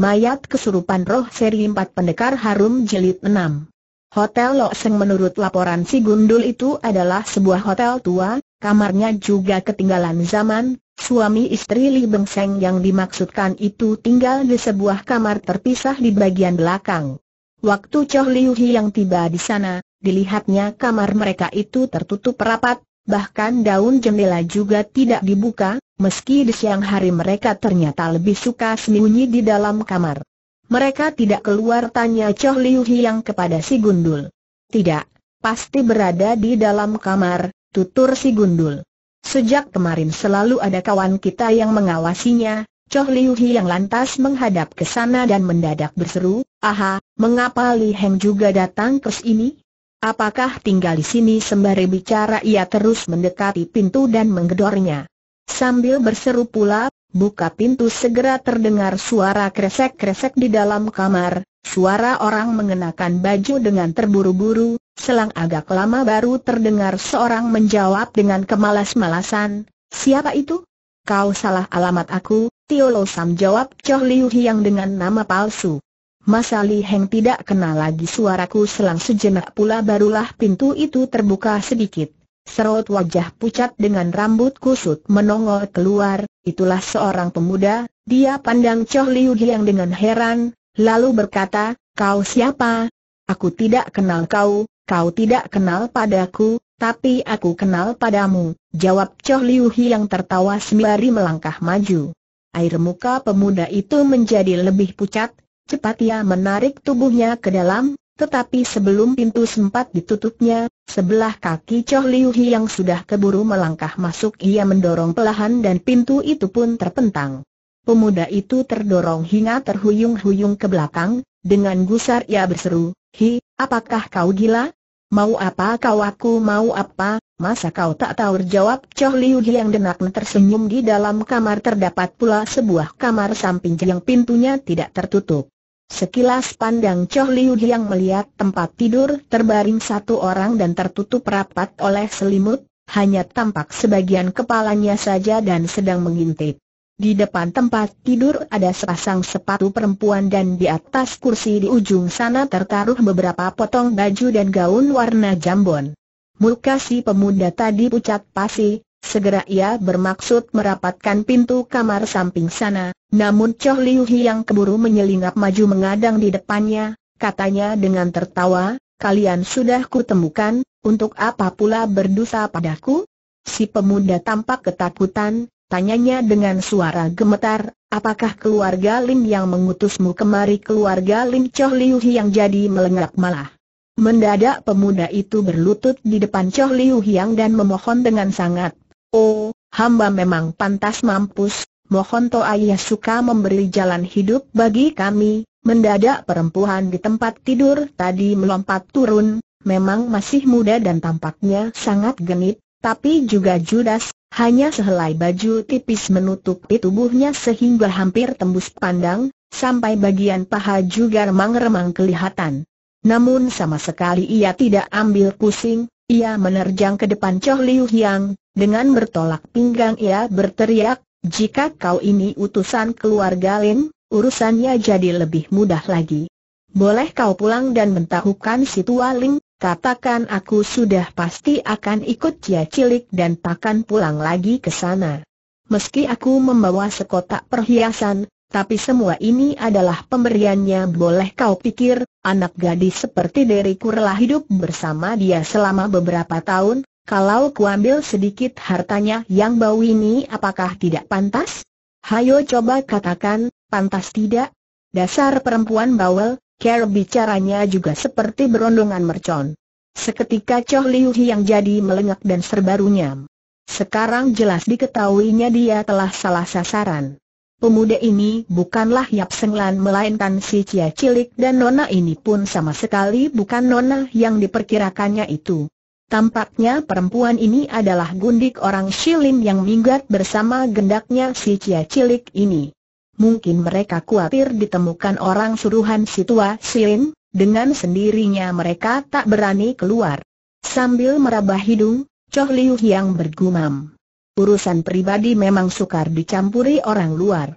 Mayat kesurupan roh seri 4 pendekar harum jelit 6 Hotel Lokseng menurut laporan si Gundul itu adalah sebuah hotel tua, kamarnya juga ketinggalan zaman, suami istri Li beng seng yang dimaksudkan itu tinggal di sebuah kamar terpisah di bagian belakang. Waktu Choh Liu Hi yang tiba di sana, dilihatnya kamar mereka itu tertutup rapat, bahkan daun jendela juga tidak dibuka, Meski di siang hari mereka ternyata lebih suka sembunyi di dalam kamar. Mereka tidak keluar tanya Choh Liu Hiang kepada si Gundul. Tidak, pasti berada di dalam kamar, tutur si Gundul. Sejak kemarin selalu ada kawan kita yang mengawasinya, Choh Liu Hiang lantas menghadap ke sana dan mendadak berseru, Aha, mengapa Li Heng juga datang ke sini? Apakah tinggal di sini sembari bicara ia terus mendekati pintu dan menggedornya. Sambil berseru pula, buka pintu segera terdengar suara kresek-kresek di dalam kamar, suara orang mengenakan baju dengan terburu-buru, selang agak lama baru terdengar seorang menjawab dengan kemalas-malasan, siapa itu? Kau salah alamat aku, Tio Lo Sam jawab Choh Liu Hiang dengan nama palsu. Masa Li Heng tidak kenal lagi suaraku selang sejenak pula barulah pintu itu terbuka sedikit. Serut wajah pucat dengan rambut kusut menongol keluar, itulah seorang pemuda, dia pandang Choh Liu Hiang dengan heran, lalu berkata, kau siapa? Aku tidak kenal kau, kau tidak kenal padaku, tapi aku kenal padamu, jawab Choh Liu Hiang tertawa sembari melangkah maju. Air muka pemuda itu menjadi lebih pucat, cepat ia menarik tubuhnya ke dalam, tetapi sebelum pintu sempat ditutupnya, sebelah kaki Choh Liu Hi yang sudah keburu melangkah masuk ia mendorong pelahan dan pintu itu pun terpentang. Pemuda itu terdorong hingga terhuyung-huyung ke belakang, dengan gusar ia berseru, Hi, apakah kau gila? Mau apa kau aku mau apa, masa kau tak tahu jawab Choh Liu Hi yang denak tersenyum di dalam kamar terdapat pula sebuah kamar samping yang pintunya tidak tertutup. Sekilas pandang Choh Liu yang melihat tempat tidur terbaring satu orang dan tertutup rapat oleh selimut, hanya tampak sebagian kepalanya saja dan sedang mengintip. Di depan tempat tidur ada sepasang sepatu perempuan dan di atas kursi di ujung sana tertaruh beberapa potong baju dan gaun warna jambon. Muka si pemuda tadi pucat pasi, Segera ia bermaksud merapatkan pintu kamar samping sana, namun Choh Liu yang keburu menyelinap maju mengadang di depannya, katanya dengan tertawa, kalian sudah kutemukan, untuk apa pula berdosa padaku? Si pemuda tampak ketakutan, tanyanya dengan suara gemetar, apakah keluarga Lim yang mengutusmu kemari keluarga Lim Choh Liu yang jadi melengak malah? Mendadak pemuda itu berlutut di depan Choh Liu Hiang dan memohon dengan sangat Oh, hamba memang pantas mampus, mohon ayah suka memberi jalan hidup bagi kami. Mendadak perempuan di tempat tidur tadi melompat turun, memang masih muda dan tampaknya sangat genit, tapi juga judas, hanya sehelai baju tipis menutupi tubuhnya sehingga hampir tembus pandang, sampai bagian paha juga remang-remang kelihatan. Namun sama sekali ia tidak ambil pusing, ia menerjang ke depan Choh Liu Yang, dengan bertolak pinggang ia berteriak, jika kau ini utusan keluarga Lin, urusannya jadi lebih mudah lagi. Boleh kau pulang dan mentahukan si tua Lin, katakan aku sudah pasti akan ikut Cia Cilik dan takkan pulang lagi ke sana. Meski aku membawa sekotak perhiasan, tapi semua ini adalah pemberiannya boleh kau pikir, anak gadis seperti Derry rela hidup bersama dia selama beberapa tahun, kalau kuambil sedikit hartanya yang bau ini apakah tidak pantas? Hayo coba katakan, pantas tidak? Dasar perempuan bawel, Care bicaranya juga seperti berondongan mercon. Seketika Choh Liu yang jadi melengak dan serba runyam. Sekarang jelas diketahuinya dia telah salah sasaran. Pemuda ini bukanlah Yap Senglan melainkan si Cia Cilik dan Nona ini pun sama sekali bukan Nona yang diperkirakannya itu. Tampaknya perempuan ini adalah gundik orang Shilin yang minggat bersama gendaknya si Cia Cilik ini. Mungkin mereka kuatir ditemukan orang suruhan si tua Shilin, dengan sendirinya mereka tak berani keluar. Sambil meraba hidung, Choh Liu yang bergumam. Urusan pribadi memang sukar dicampuri orang luar.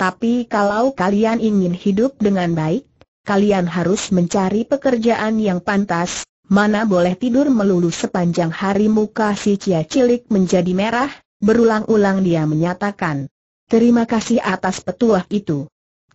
Tapi kalau kalian ingin hidup dengan baik, kalian harus mencari pekerjaan yang pantas, Mana boleh tidur melulu sepanjang hari muka si Cia Cilik menjadi merah, berulang-ulang dia menyatakan. Terima kasih atas petuah itu.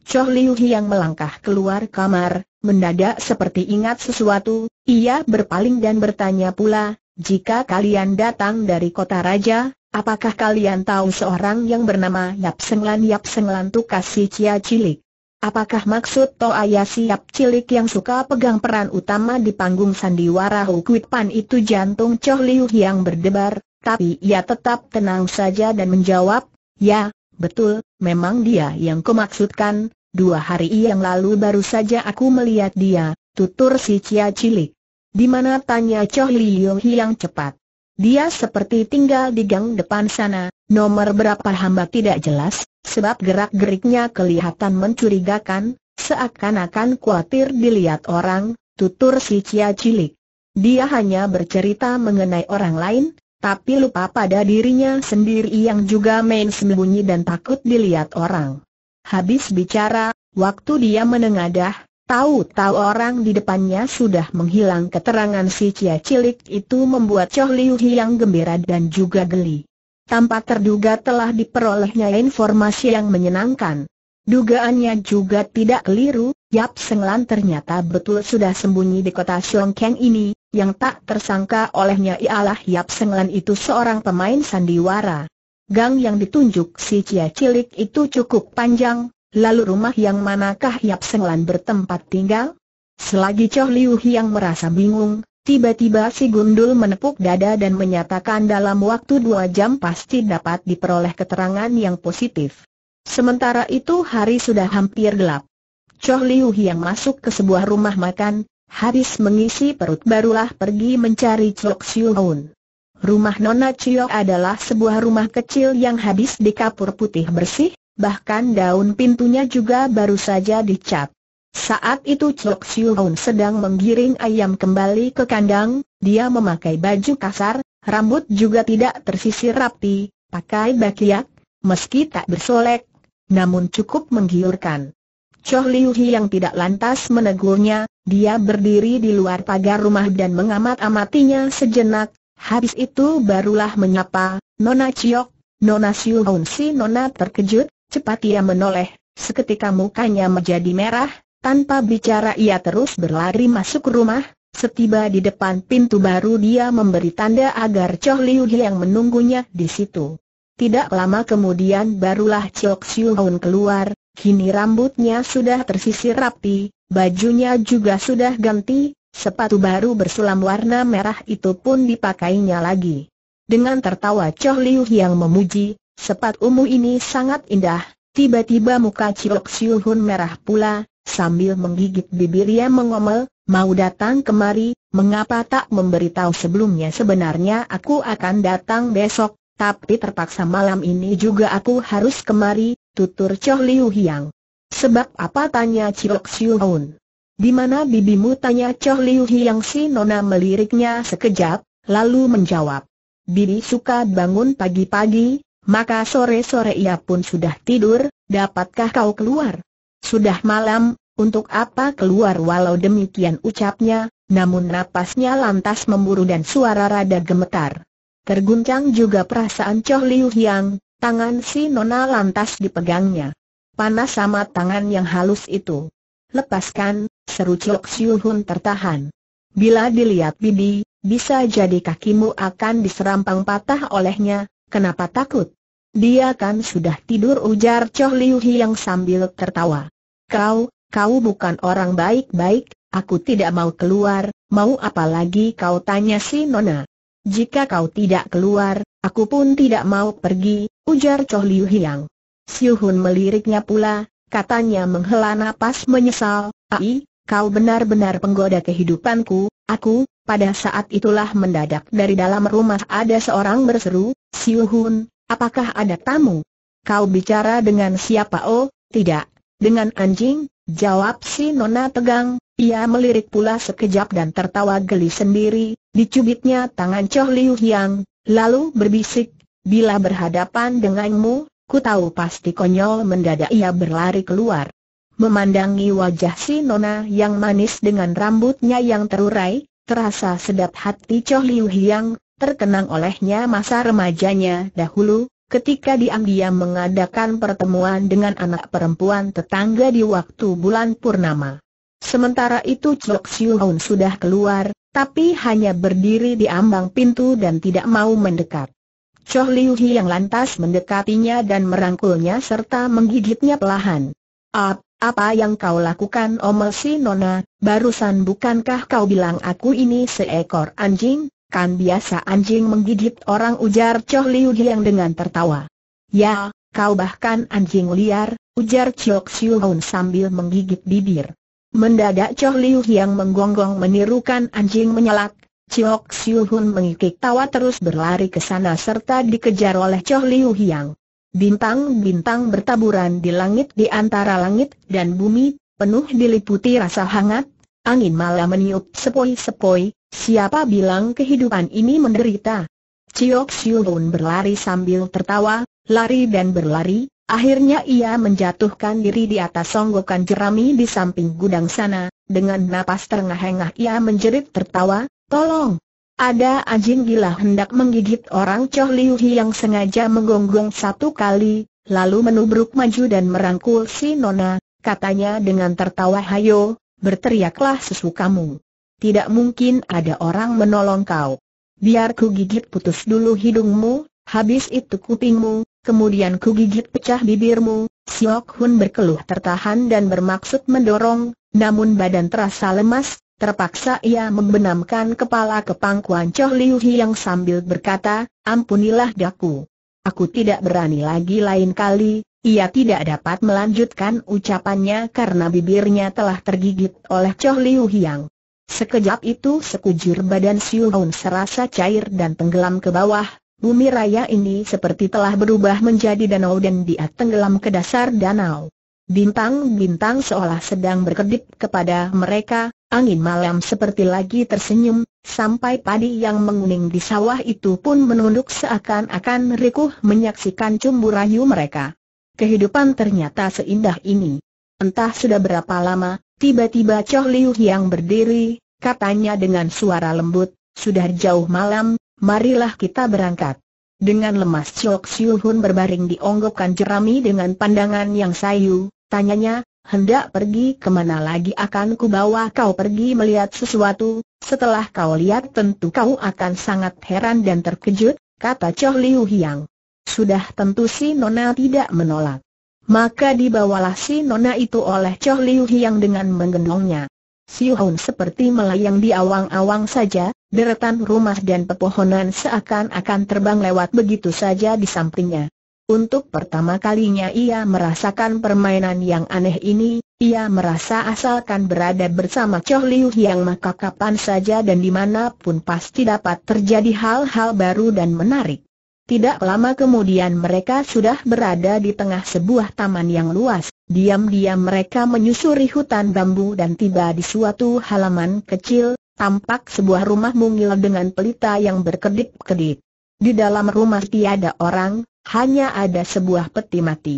Choh Liu Hiang melangkah keluar kamar, mendadak seperti ingat sesuatu, ia berpaling dan bertanya pula, jika kalian datang dari kota raja, apakah kalian tahu seorang yang bernama Yap Senglan Yap Senglan si Cia Cilik? Apakah maksud Ya siap cilik yang suka pegang peran utama di panggung sandiwara pan itu jantung Choh Liu yang berdebar, tapi ia tetap tenang saja dan menjawab, ya, betul, memang dia yang kumaksudkan, dua hari yang lalu baru saja aku melihat dia, tutur si Cia cilik. Di mana tanya Choh Liu yang cepat. Dia seperti tinggal di gang depan sana, Nomor berapa hamba tidak jelas, sebab gerak-geriknya kelihatan mencurigakan, seakan-akan khawatir dilihat orang, tutur si Cia Cilik. Dia hanya bercerita mengenai orang lain, tapi lupa pada dirinya sendiri yang juga main sembunyi dan takut dilihat orang. Habis bicara, waktu dia menengadah, tahu-tahu orang di depannya sudah menghilang keterangan si Cia Cilik itu membuat Choh Liu Hiang gembira dan juga geli tampak terduga telah diperolehnya informasi yang menyenangkan. Dugaannya juga tidak keliru, Yap Senglan ternyata betul sudah sembunyi di kota Siongkeng ini, yang tak tersangka olehnya ialah Yap Senglan itu seorang pemain sandiwara. Gang yang ditunjuk si Cia Cilik itu cukup panjang, lalu rumah yang manakah Yap Senglan bertempat tinggal? Selagi Choh Liu yang merasa bingung, Tiba-tiba si Gundul menepuk dada dan menyatakan dalam waktu dua jam pasti dapat diperoleh keterangan yang positif. Sementara itu hari sudah hampir gelap. Choh Liu yang masuk ke sebuah rumah makan, habis mengisi perut barulah pergi mencari Chok Siu Hun. Rumah Nona Chiyok adalah sebuah rumah kecil yang habis dikapur putih bersih, bahkan daun pintunya juga baru saja dicat. Saat itu Chok Siuun sedang menggiring ayam kembali ke kandang, dia memakai baju kasar, rambut juga tidak tersisir rapi, pakai bakiak, meski tak bersolek, namun cukup menggiurkan. Choh Liu Hi yang tidak lantas menegurnya, dia berdiri di luar pagar rumah dan mengamat-amatinya sejenak, habis itu barulah menyapa, Nona Chok, Nona Siuun si Nona terkejut, cepat ia menoleh, seketika mukanya menjadi merah, tanpa bicara ia terus berlari masuk rumah, setiba di depan pintu baru dia memberi tanda agar Choh Liu yang menunggunya di situ. Tidak lama kemudian barulah Chok Siu Hoon keluar, kini rambutnya sudah tersisir rapi, bajunya juga sudah ganti, sepatu baru bersulam warna merah itu pun dipakainya lagi. Dengan tertawa Choh Liu yang memuji, sepatumu ini sangat indah, tiba-tiba muka Chok Siu Hun merah pula, Sambil menggigit bibir ia mengomel, mau datang kemari, mengapa tak memberitahu sebelumnya sebenarnya aku akan datang besok, tapi terpaksa malam ini juga aku harus kemari, tutur Choh Liu Hiang. Sebab apa tanya Chiok Siu Di mana bibimu tanya Choh Liu Hiang si Nona meliriknya sekejap, lalu menjawab. Bibi suka bangun pagi-pagi, maka sore-sore ia pun sudah tidur, dapatkah kau keluar? Sudah malam, untuk apa keluar walau demikian ucapnya, namun napasnya lantas memburu dan suara rada gemetar. Terguncang juga perasaan Choh Liu Hyang, tangan si Nona lantas dipegangnya. Panas sama tangan yang halus itu. Lepaskan, seru Chok Siu Hun tertahan. Bila dilihat Bibi, bisa jadi kakimu akan diserampang patah olehnya, kenapa takut? Dia kan sudah tidur ujar Choh Liu Hyang sambil tertawa. Kau, kau bukan orang baik-baik, aku tidak mau keluar, mau apa lagi kau tanya si Nona. Jika kau tidak keluar, aku pun tidak mau pergi, ujar Choh Liu Hiang. Siuhun meliriknya pula, katanya menghela napas menyesal, Ai, kau benar-benar penggoda kehidupanku, aku, pada saat itulah mendadak dari dalam rumah ada seorang berseru, Siuhun, apakah ada tamu? Kau bicara dengan siapa? Oh, tidak, dengan anjing, jawab si Nona tegang, ia melirik pula sekejap dan tertawa geli sendiri, dicubitnya tangan Choh Liu Yang, lalu berbisik, bila berhadapan denganmu, ku tahu pasti konyol mendadak ia berlari keluar. Memandangi wajah si Nona yang manis dengan rambutnya yang terurai, terasa sedap hati Choh Liu Yang, terkenang olehnya masa remajanya dahulu, ketika diam-diam mengadakan pertemuan dengan anak perempuan tetangga di waktu bulan purnama. Sementara itu Chok Siuhun sudah keluar, tapi hanya berdiri di ambang pintu dan tidak mau mendekat. Choh Liu Hi yang lantas mendekatinya dan merangkulnya serta menggigitnya perlahan. Ap, apa yang kau lakukan Omel si Nona, barusan bukankah kau bilang aku ini seekor anjing? Kan biasa anjing menggigit orang ujar Choh Liu Hiang dengan tertawa. Ya, kau bahkan anjing liar, ujar Chok Hun sambil menggigit bibir. Mendadak Choh Liu Hiang menggonggong menirukan anjing menyelak, Chok Hun mengikik tawa terus berlari ke sana serta dikejar oleh Choh Liu Hiang. Bintang-bintang bertaburan di langit di antara langit dan bumi, penuh diliputi rasa hangat, angin malam meniup sepoi-sepoi, Siapa bilang kehidupan ini menderita? Chiok Siu Lun berlari sambil tertawa, lari dan berlari, akhirnya ia menjatuhkan diri di atas songgokan jerami di samping gudang sana, dengan napas terengah-engah ia menjerit tertawa, tolong! Ada anjing gila hendak menggigit orang Choh Liu Hi yang sengaja menggonggong satu kali, lalu menubruk maju dan merangkul si Nona, katanya dengan tertawa hayo, berteriaklah sesukamu tidak mungkin ada orang menolong kau. Biar ku gigit putus dulu hidungmu, habis itu kupingmu, kemudian ku gigit pecah bibirmu. Siok Hun berkeluh tertahan dan bermaksud mendorong, namun badan terasa lemas, terpaksa ia membenamkan kepala ke pangkuan Choh Liu yang sambil berkata, ampunilah daku. Aku tidak berani lagi lain kali, ia tidak dapat melanjutkan ucapannya karena bibirnya telah tergigit oleh Choh Liu Hiang. Sekejap itu sekujur badan Siu Aun serasa cair dan tenggelam ke bawah, bumi raya ini seperti telah berubah menjadi danau dan dia tenggelam ke dasar danau. Bintang-bintang seolah sedang berkedip kepada mereka, angin malam seperti lagi tersenyum, sampai padi yang menguning di sawah itu pun menunduk seakan-akan rikuh menyaksikan cumbu rayu mereka. Kehidupan ternyata seindah ini. Entah sudah berapa lama, Tiba-tiba Choh Liu yang berdiri, katanya dengan suara lembut, sudah jauh malam, marilah kita berangkat. Dengan lemas Chok Siu Hun berbaring dionggokkan jerami dengan pandangan yang sayu, tanyanya, hendak pergi kemana lagi akan ku bawa kau pergi melihat sesuatu, setelah kau lihat tentu kau akan sangat heran dan terkejut, kata Choh Liu Hiang. Sudah tentu si Nona tidak menolak. Maka dibawalah si nona itu oleh Choh Liu Hiang dengan menggendongnya. Si Hun seperti melayang di awang-awang saja, deretan rumah dan pepohonan seakan-akan terbang lewat begitu saja di sampingnya. Untuk pertama kalinya ia merasakan permainan yang aneh ini, ia merasa asalkan berada bersama Choh Liu Hiang maka kapan saja dan dimanapun pasti dapat terjadi hal-hal baru dan menarik. Tidak lama kemudian mereka sudah berada di tengah sebuah taman yang luas. Diam-diam mereka menyusuri hutan bambu dan tiba di suatu halaman kecil, tampak sebuah rumah mungil dengan pelita yang berkedip-kedip. Di dalam rumah tiada orang, hanya ada sebuah peti mati.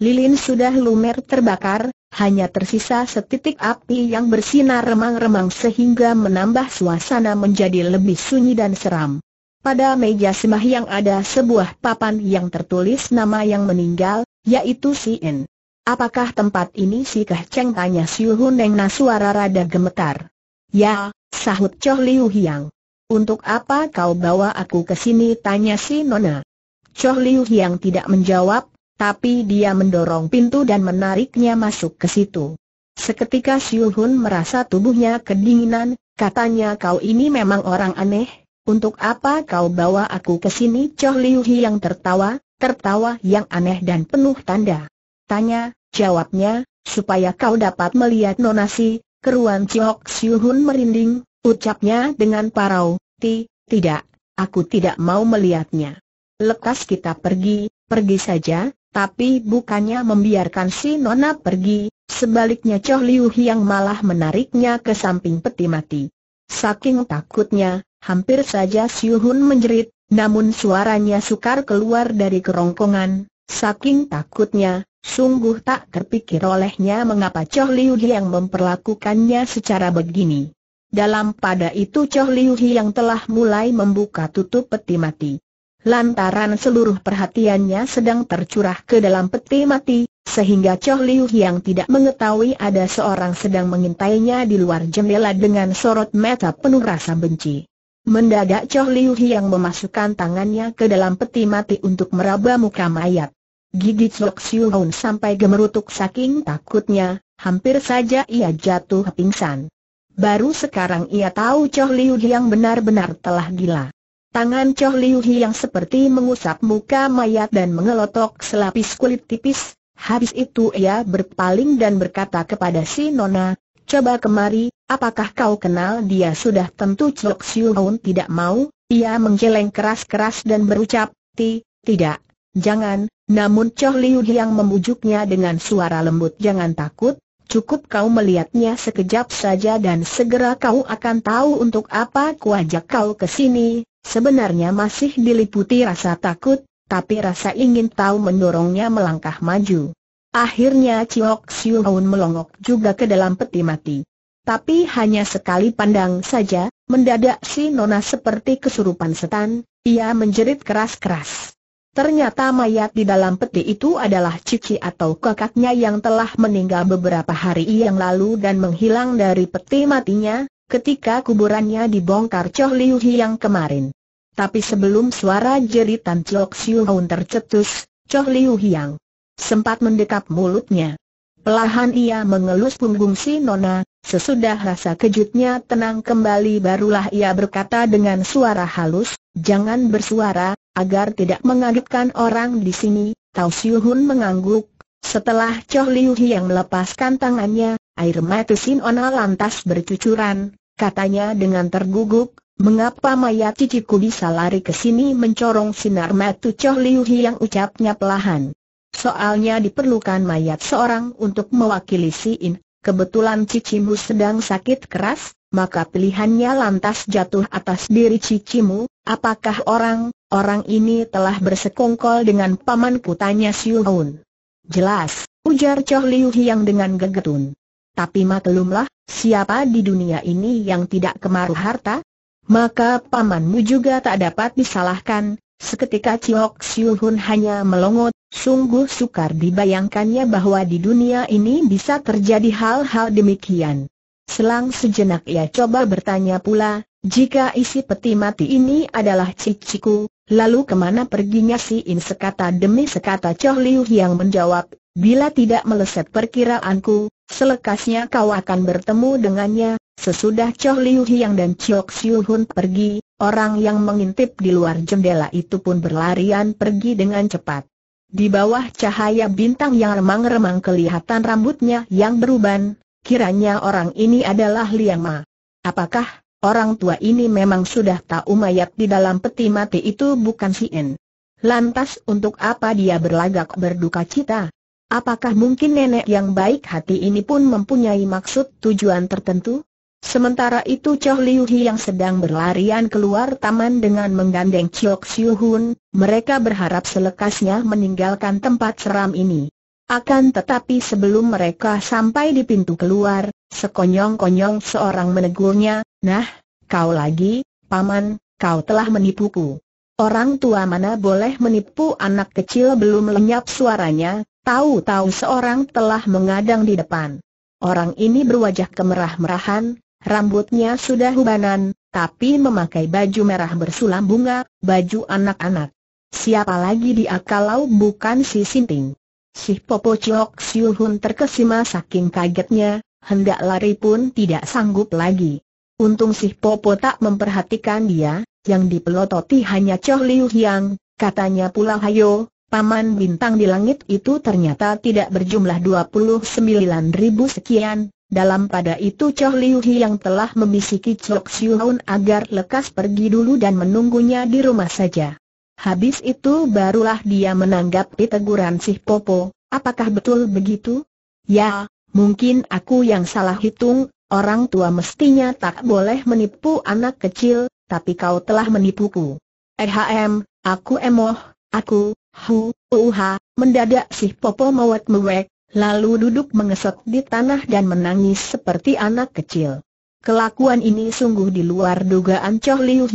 Lilin sudah lumer terbakar, hanya tersisa setitik api yang bersinar remang-remang sehingga menambah suasana menjadi lebih sunyi dan seram. Pada meja yang ada sebuah papan yang tertulis nama yang meninggal, yaitu Si En. Apakah tempat ini si Keh Cheng tanya Siu Hun Neng na suara rada gemetar. Ya, sahut Choh Liu Hiang. Untuk apa kau bawa aku ke sini tanya si Nona. Choh Liu Hiang tidak menjawab, tapi dia mendorong pintu dan menariknya masuk ke situ. Seketika Siu Hun merasa tubuhnya kedinginan, katanya kau ini memang orang aneh, untuk apa kau bawa aku ke sini? Choh Liu Hi yang tertawa, tertawa yang aneh dan penuh tanda. Tanya, jawabnya, supaya kau dapat melihat nonasi, keruan Chiok Hun merinding, ucapnya dengan parau, ti, tidak, aku tidak mau melihatnya. Lekas kita pergi, pergi saja, tapi bukannya membiarkan si Nona pergi, sebaliknya Choh Liu Hi yang malah menariknya ke samping peti mati. Saking takutnya, Hampir saja Siu Hun menjerit, namun suaranya sukar keluar dari kerongkongan, saking takutnya, sungguh tak terpikir olehnya mengapa Choh Liu Hi yang memperlakukannya secara begini. Dalam pada itu Choh Liu Hi yang telah mulai membuka tutup peti mati. Lantaran seluruh perhatiannya sedang tercurah ke dalam peti mati, sehingga Choh Liu yang tidak mengetahui ada seorang sedang mengintainya di luar jendela dengan sorot mata penuh rasa benci. Mendadak Choh Liu Hiang memasukkan tangannya ke dalam peti mati untuk meraba muka mayat. Gigi Chok Siuun sampai gemerutuk saking takutnya, hampir saja ia jatuh pingsan. Baru sekarang ia tahu Choh Liu Hiang benar-benar telah gila. Tangan Choh Liu Hiang seperti mengusap muka mayat dan mengelotok selapis kulit tipis, habis itu ia berpaling dan berkata kepada si Nona, coba kemari, apakah kau kenal dia sudah tentu Cok Siu Hun tidak mau, ia menggeleng keras-keras dan berucap, ti, tidak, jangan, namun Choh Liu yang membujuknya dengan suara lembut jangan takut, cukup kau melihatnya sekejap saja dan segera kau akan tahu untuk apa kuajak kau ke sini, sebenarnya masih diliputi rasa takut, tapi rasa ingin tahu mendorongnya melangkah maju. Akhirnya Chiok Hoon melongok juga ke dalam peti mati. Tapi hanya sekali pandang saja, mendadak si Nona seperti kesurupan setan, ia menjerit keras-keras. Ternyata mayat di dalam peti itu adalah Cici atau kakaknya yang telah meninggal beberapa hari yang lalu dan menghilang dari peti matinya, ketika kuburannya dibongkar Choh Liu yang kemarin. Tapi sebelum suara jeritan Chok Siu tercetus, Choh Liu Hiang sempat mendekap mulutnya. Pelahan ia mengelus punggung si Nona, sesudah rasa kejutnya tenang kembali barulah ia berkata dengan suara halus, jangan bersuara, agar tidak mengagetkan orang di sini, Tau Siu mengangguk. Setelah Choh Liu yang melepaskan tangannya, air mata si Nona lantas bercucuran, katanya dengan terguguk, Mengapa mayat ciciku bisa lari ke sini mencorong sinar mata Choh Liu yang ucapnya pelahan. Soalnya diperlukan mayat seorang untuk mewakili si In, kebetulan Cicimu sedang sakit keras, maka pilihannya lantas jatuh atas diri Cicimu, apakah orang, orang ini telah bersekongkol dengan paman tanya Siu Hun? Jelas, ujar Choh Liu Hiang dengan gegetun. Tapi maklumlah, siapa di dunia ini yang tidak kemaruh harta? Maka pamanmu juga tak dapat disalahkan, Seketika Ciok Siu Hun hanya melongot Sungguh sukar dibayangkannya bahwa di dunia ini bisa terjadi hal-hal demikian. Selang sejenak ia coba bertanya pula, jika isi peti mati ini adalah ciciku, lalu kemana perginya si In sekata demi sekata Choh Liu yang menjawab, bila tidak meleset perkiraanku, selekasnya kau akan bertemu dengannya, sesudah Choh Liu Hiang dan Chok Siu Hun pergi, orang yang mengintip di luar jendela itu pun berlarian pergi dengan cepat. Di bawah cahaya bintang yang remang-remang kelihatan rambutnya yang beruban, kiranya orang ini adalah Liang Ma. Apakah orang tua ini memang sudah tahu mayat di dalam peti mati itu bukan si En? Lantas untuk apa dia berlagak berduka cita? Apakah mungkin nenek yang baik hati ini pun mempunyai maksud tujuan tertentu? Sementara itu Choh Liu Hi yang sedang berlarian keluar taman dengan menggandeng Chok Siu Hun, mereka berharap selekasnya meninggalkan tempat seram ini. Akan tetapi sebelum mereka sampai di pintu keluar, sekonyong-konyong seorang menegurnya, Nah, kau lagi, paman, kau telah menipuku. Orang tua mana boleh menipu anak kecil belum lenyap suaranya, tahu-tahu seorang telah mengadang di depan. Orang ini berwajah kemerah-merahan, Rambutnya sudah hubanan, tapi memakai baju merah bersulam bunga, baju anak-anak. Siapa lagi dia kalau bukan si Sinting? Si Popo Chiok Siu Hun terkesima saking kagetnya, hendak lari pun tidak sanggup lagi. Untung si Popo tak memperhatikan dia, yang dipelototi hanya Choh Liu Hyang, katanya pula Hayo, paman bintang di langit itu ternyata tidak berjumlah 29 ribu sekian, dalam pada itu Choh Liu Hi yang telah membisiki Chok Siu Hun agar lekas pergi dulu dan menunggunya di rumah saja. Habis itu barulah dia menanggapi teguran sih Popo, apakah betul begitu? Ya, mungkin aku yang salah hitung, orang tua mestinya tak boleh menipu anak kecil, tapi kau telah menipuku. Ehm, aku emoh, aku, hu, uha, mendadak sih Popo mewet mewek lalu duduk mengesot di tanah dan menangis seperti anak kecil. Kelakuan ini sungguh di luar dugaan Choh Liu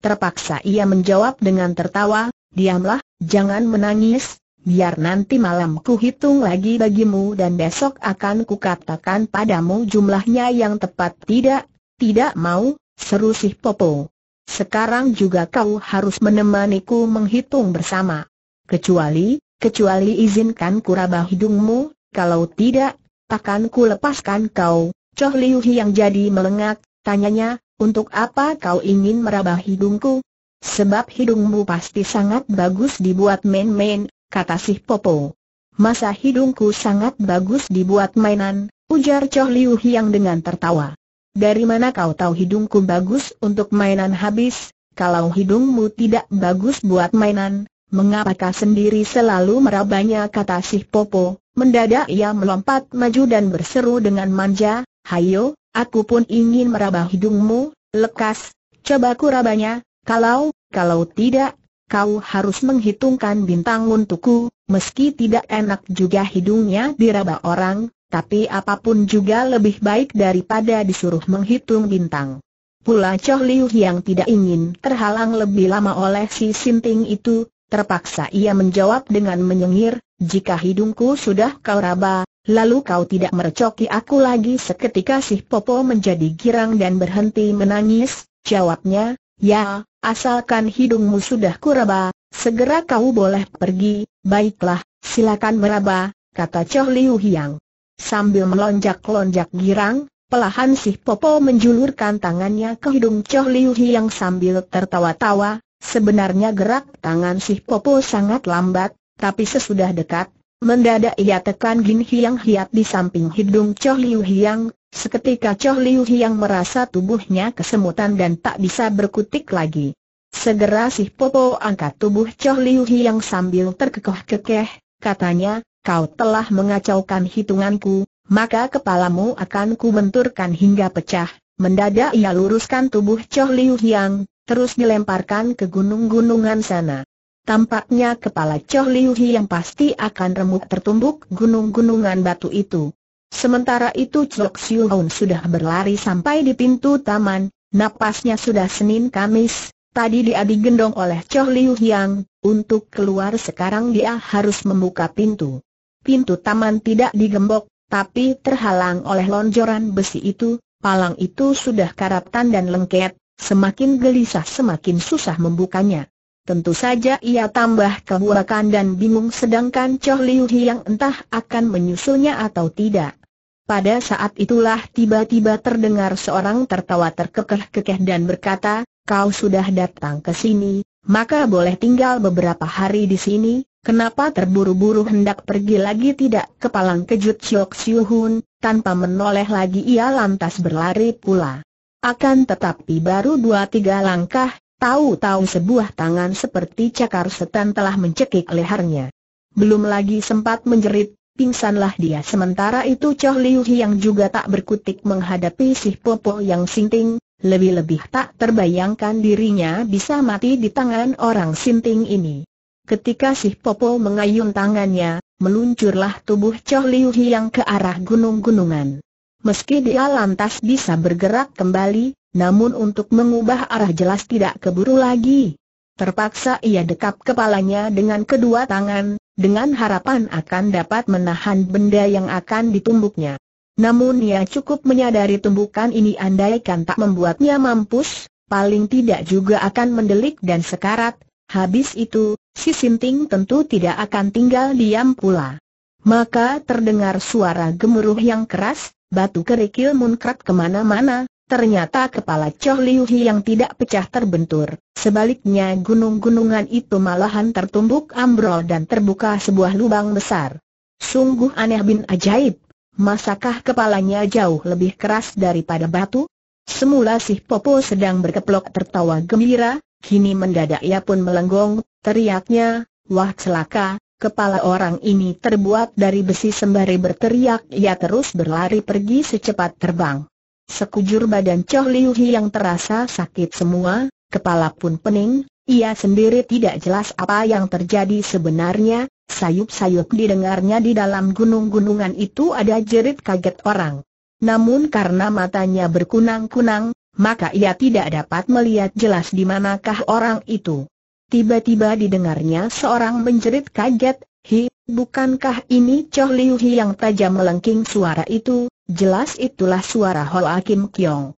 terpaksa ia menjawab dengan tertawa, diamlah, jangan menangis, biar nanti malam ku hitung lagi bagimu dan besok akan ku katakan padamu jumlahnya yang tepat tidak, tidak mau, seru si Popo. Sekarang juga kau harus menemaniku menghitung bersama. Kecuali, kecuali izinkan rabah hidungmu, kalau tidak, takkan ku lepaskan kau. Choh Liu yang jadi melengak, tanyanya, untuk apa kau ingin merabah hidungku? Sebab hidungmu pasti sangat bagus dibuat main-main, kata si Popo. Masa hidungku sangat bagus dibuat mainan, ujar Choh Liu yang dengan tertawa. Dari mana kau tahu hidungku bagus untuk mainan habis, kalau hidungmu tidak bagus buat mainan, Mengapakah sendiri selalu merabanya kata si Popo, mendadak ia melompat maju dan berseru dengan manja, Hayo, aku pun ingin merabah hidungmu, lekas, coba kurabanya, kalau, kalau tidak, kau harus menghitungkan bintang untukku, meski tidak enak juga hidungnya diraba orang, tapi apapun juga lebih baik daripada disuruh menghitung bintang. Pula Choh yang tidak ingin terhalang lebih lama oleh si Sinting itu, Terpaksa ia menjawab dengan menyengir, jika hidungku sudah kau raba, lalu kau tidak merecoki aku lagi seketika si Popo menjadi girang dan berhenti menangis, jawabnya, ya, asalkan hidungmu sudah kuraba, segera kau boleh pergi, baiklah, silakan meraba, kata Choh Liu Hiang. Sambil melonjak-lonjak girang, pelahan si Popo menjulurkan tangannya ke hidung Choh Liu Hiang sambil tertawa-tawa, Sebenarnya gerak tangan si Popo sangat lambat, tapi sesudah dekat, mendadak ia tekan Gin Hiang Hiat di samping hidung Choh Liu Hiang, seketika Choh Liu Hiang merasa tubuhnya kesemutan dan tak bisa berkutik lagi. Segera si Popo angkat tubuh Choh Liu Hiang sambil terkekeh-kekeh, katanya, kau telah mengacaukan hitunganku, maka kepalamu akan kubenturkan hingga pecah. Mendadak ia luruskan tubuh Choh Liu Hiang, terus dilemparkan ke gunung-gunungan sana. Tampaknya kepala Choh Liu Hi yang pasti akan remuk tertumbuk gunung-gunungan batu itu. Sementara itu Chok Siu Hoon sudah berlari sampai di pintu taman, napasnya sudah Senin Kamis, tadi dia digendong oleh Choh Liu Hiang, untuk keluar sekarang dia harus membuka pintu. Pintu taman tidak digembok, tapi terhalang oleh lonjoran besi itu, palang itu sudah karatan dan lengket, Semakin gelisah semakin susah membukanya. Tentu saja ia tambah kebuakan dan bingung sedangkan Choh Liu yang entah akan menyusulnya atau tidak. Pada saat itulah tiba-tiba terdengar seorang tertawa terkekeh-kekeh dan berkata, kau sudah datang ke sini, maka boleh tinggal beberapa hari di sini, kenapa terburu-buru hendak pergi lagi tidak kepalang kejut Siok Siu Hun, tanpa menoleh lagi ia lantas berlari pula. Akan tetapi baru dua tiga langkah, tahu-tahu sebuah tangan seperti cakar setan telah mencekik lehernya. Belum lagi sempat menjerit, pingsanlah dia sementara itu Choh Liu yang juga tak berkutik menghadapi si Popo yang sinting, lebih-lebih tak terbayangkan dirinya bisa mati di tangan orang sinting ini. Ketika si Popo mengayun tangannya, meluncurlah tubuh Choh Liu yang ke arah gunung-gunungan. Meski dia lantas bisa bergerak kembali, namun untuk mengubah arah jelas tidak keburu lagi. Terpaksa ia dekap kepalanya dengan kedua tangan, dengan harapan akan dapat menahan benda yang akan ditumbuknya. Namun ia cukup menyadari tumbukan ini andaikan tak membuatnya mampus, paling tidak juga akan mendelik dan sekarat, habis itu, si Sinting tentu tidak akan tinggal diam pula. Maka terdengar suara gemuruh yang keras, batu kerikil munkrat kemana-mana, Ternyata kepala Choh Liu Hi yang tidak pecah terbentur. Sebaliknya gunung-gunungan itu malahan tertumbuk ambrol dan terbuka sebuah lubang besar. Sungguh aneh bin ajaib. Masakah kepalanya jauh lebih keras daripada batu? Semula si Popo sedang berkeplok tertawa gembira, kini mendadak ia pun melenggong, teriaknya, wah celaka, Kepala orang ini terbuat dari besi sembari berteriak ia terus berlari pergi secepat terbang. Sekujur badan Choh Liu Hi yang terasa sakit semua, kepala pun pening, ia sendiri tidak jelas apa yang terjadi sebenarnya, sayup-sayup didengarnya di dalam gunung-gunungan itu ada jerit kaget orang. Namun karena matanya berkunang-kunang, maka ia tidak dapat melihat jelas di manakah orang itu. Tiba-tiba didengarnya seorang menjerit kaget, Hi, bukankah ini Choh Liu Hi yang tajam melengking suara itu, jelas itulah suara Ho Kim Kyong.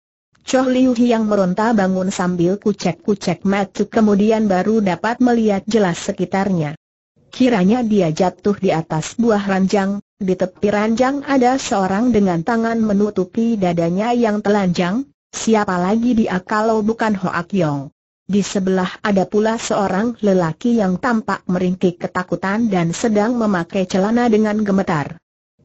Choh Liu Hi yang meronta bangun sambil kucek-kucek mata kemudian baru dapat melihat jelas sekitarnya. Kiranya dia jatuh di atas buah ranjang, di tepi ranjang ada seorang dengan tangan menutupi dadanya yang telanjang, siapa lagi dia kalau bukan Hoa Kiong. Di sebelah ada pula seorang lelaki yang tampak meringkik ketakutan dan sedang memakai celana dengan gemetar.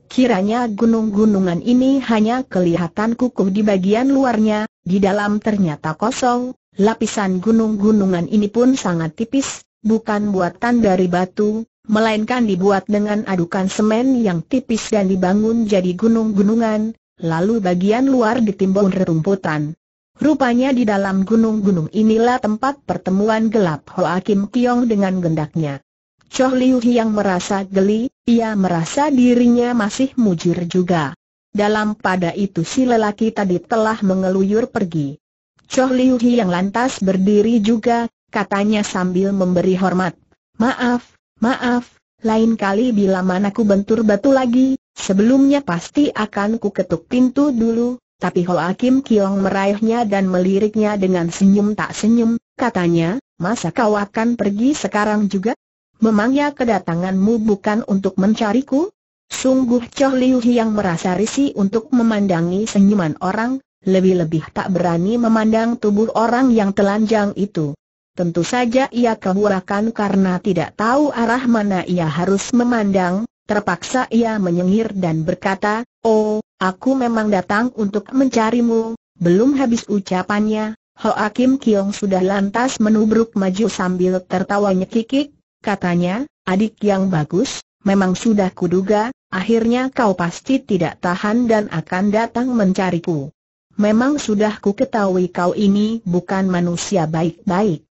Kiranya gunung-gunungan ini hanya kelihatan kukuh di bagian luarnya, di dalam ternyata kosong, lapisan gunung-gunungan ini pun sangat tipis, bukan buatan dari batu, melainkan dibuat dengan adukan semen yang tipis dan dibangun jadi gunung-gunungan, lalu bagian luar ditimbun rerumputan. Rupanya di dalam gunung-gunung inilah tempat pertemuan gelap Hoa Kim Kiong dengan gendaknya. Choh Liu yang merasa geli, ia merasa dirinya masih mujur juga. Dalam pada itu si lelaki tadi telah mengeluyur pergi. Choh Liu yang lantas berdiri juga, katanya sambil memberi hormat. Maaf, maaf, lain kali bila manaku bentur batu lagi, sebelumnya pasti akan ku ketuk pintu dulu, tapi Hoa ah Kim Kiong meraihnya dan meliriknya dengan senyum tak senyum, katanya, masa kau akan pergi sekarang juga? Memangnya kedatanganmu bukan untuk mencariku? Sungguh Choh Liu yang merasa risih untuk memandangi senyuman orang, lebih-lebih tak berani memandang tubuh orang yang telanjang itu. Tentu saja ia kehurakan karena tidak tahu arah mana ia harus memandang, Terpaksa ia menyengir dan berkata, Oh, aku memang datang untuk mencarimu. Belum habis ucapannya, Hoa Kim Kiong sudah lantas menubruk maju sambil tertawa nyekikik. Katanya, adik yang bagus, memang sudah kuduga, akhirnya kau pasti tidak tahan dan akan datang mencariku. Memang sudah ku ketahui kau ini bukan manusia baik-baik.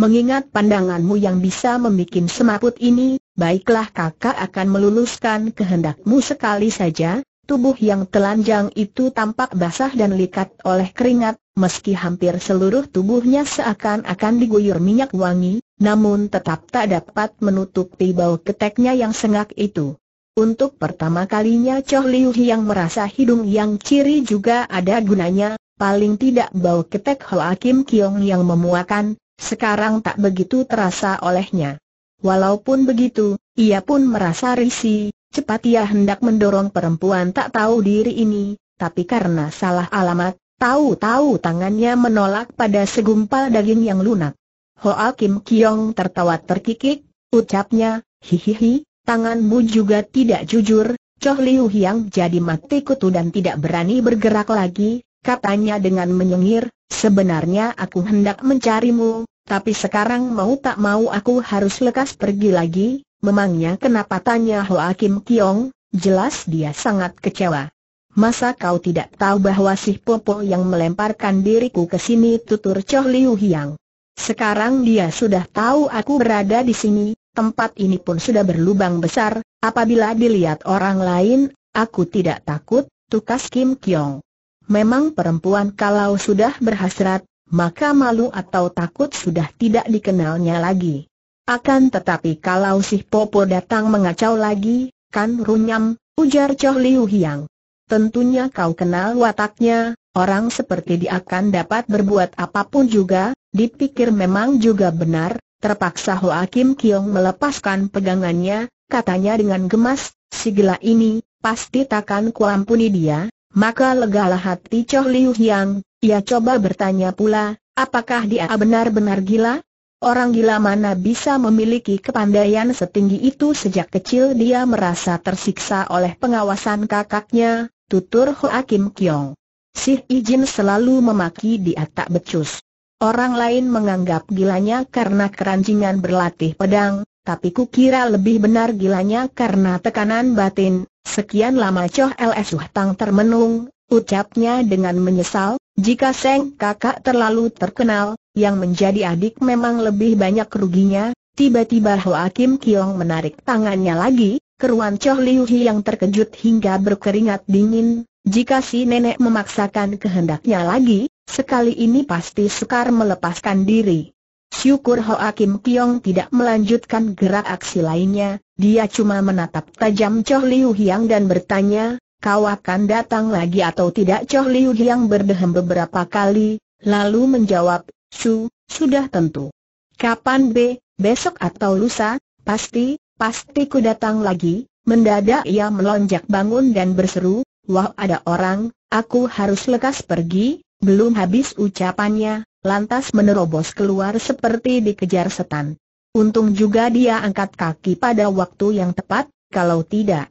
Mengingat pandanganmu yang bisa membuat semaput ini, baiklah kakak akan meluluskan kehendakmu sekali saja, tubuh yang telanjang itu tampak basah dan likat oleh keringat, meski hampir seluruh tubuhnya seakan-akan diguyur minyak wangi, namun tetap tak dapat menutupi bau keteknya yang sengak itu. Untuk pertama kalinya Choh Liu yang merasa hidung yang ciri juga ada gunanya, paling tidak bau ketek Hoa Kim Kiong yang memuakan, sekarang tak begitu terasa olehnya. Walaupun begitu, ia pun merasa risih, cepat ia hendak mendorong perempuan tak tahu diri ini, tapi karena salah alamat, tahu-tahu tangannya menolak pada segumpal daging yang lunak. Hoa Kim Kiong tertawa terkikik, ucapnya, hihihi, tanganmu juga tidak jujur, Choh Liu Hiang jadi mati kutu dan tidak berani bergerak lagi, katanya dengan menyengir, sebenarnya aku hendak mencarimu, tapi sekarang mau tak mau aku harus lekas pergi lagi, memangnya kenapa tanya Hoa Kim Kiong, jelas dia sangat kecewa. Masa kau tidak tahu bahwa si Popo yang melemparkan diriku ke sini tutur Choh Liu Hiang. Sekarang dia sudah tahu aku berada di sini, tempat ini pun sudah berlubang besar, apabila dilihat orang lain, aku tidak takut, tukas Kim Kiong. Memang perempuan kalau sudah berhasrat, maka malu atau takut sudah tidak dikenalnya lagi. Akan tetapi kalau si Popo datang mengacau lagi, kan runyam, ujar Choh Liu Hiang. Tentunya kau kenal wataknya, orang seperti dia akan dapat berbuat apapun juga, dipikir memang juga benar, terpaksa Ho Kim Kiong melepaskan pegangannya, katanya dengan gemas, si gila ini, pasti takkan kuampuni dia, maka legalah hati Choh Liu Yang, ia coba bertanya pula, apakah dia benar-benar gila? Orang gila mana bisa memiliki kepandaian setinggi itu sejak kecil dia merasa tersiksa oleh pengawasan kakaknya, tutur Kim Kyong. Si Ijin selalu memaki dia tak becus. Orang lain menganggap gilanya karena keranjingan berlatih pedang, tapi kukira lebih benar gilanya karena tekanan batin, Sekian lama Choh Ls Tang termenung, ucapnya dengan menyesal, jika Seng kakak terlalu terkenal, yang menjadi adik memang lebih banyak ruginya, tiba-tiba Hoa Kim Kiong menarik tangannya lagi, keruan Choh Liu Hi yang terkejut hingga berkeringat dingin, jika si nenek memaksakan kehendaknya lagi, sekali ini pasti Sekar melepaskan diri. Syukur Ho Akim Kiong tidak melanjutkan gerak aksi lainnya, dia cuma menatap tajam Choh Liu Hiang dan bertanya, kau akan datang lagi atau tidak Choh Liu Hiang berdehem beberapa kali, lalu menjawab, Su, sudah tentu. Kapan B, besok atau lusa, pasti, pasti ku datang lagi, mendadak ia melonjak bangun dan berseru, wah ada orang, aku harus lekas pergi, belum habis ucapannya, lantas menerobos keluar seperti dikejar setan. Untung juga dia angkat kaki pada waktu yang tepat, kalau tidak,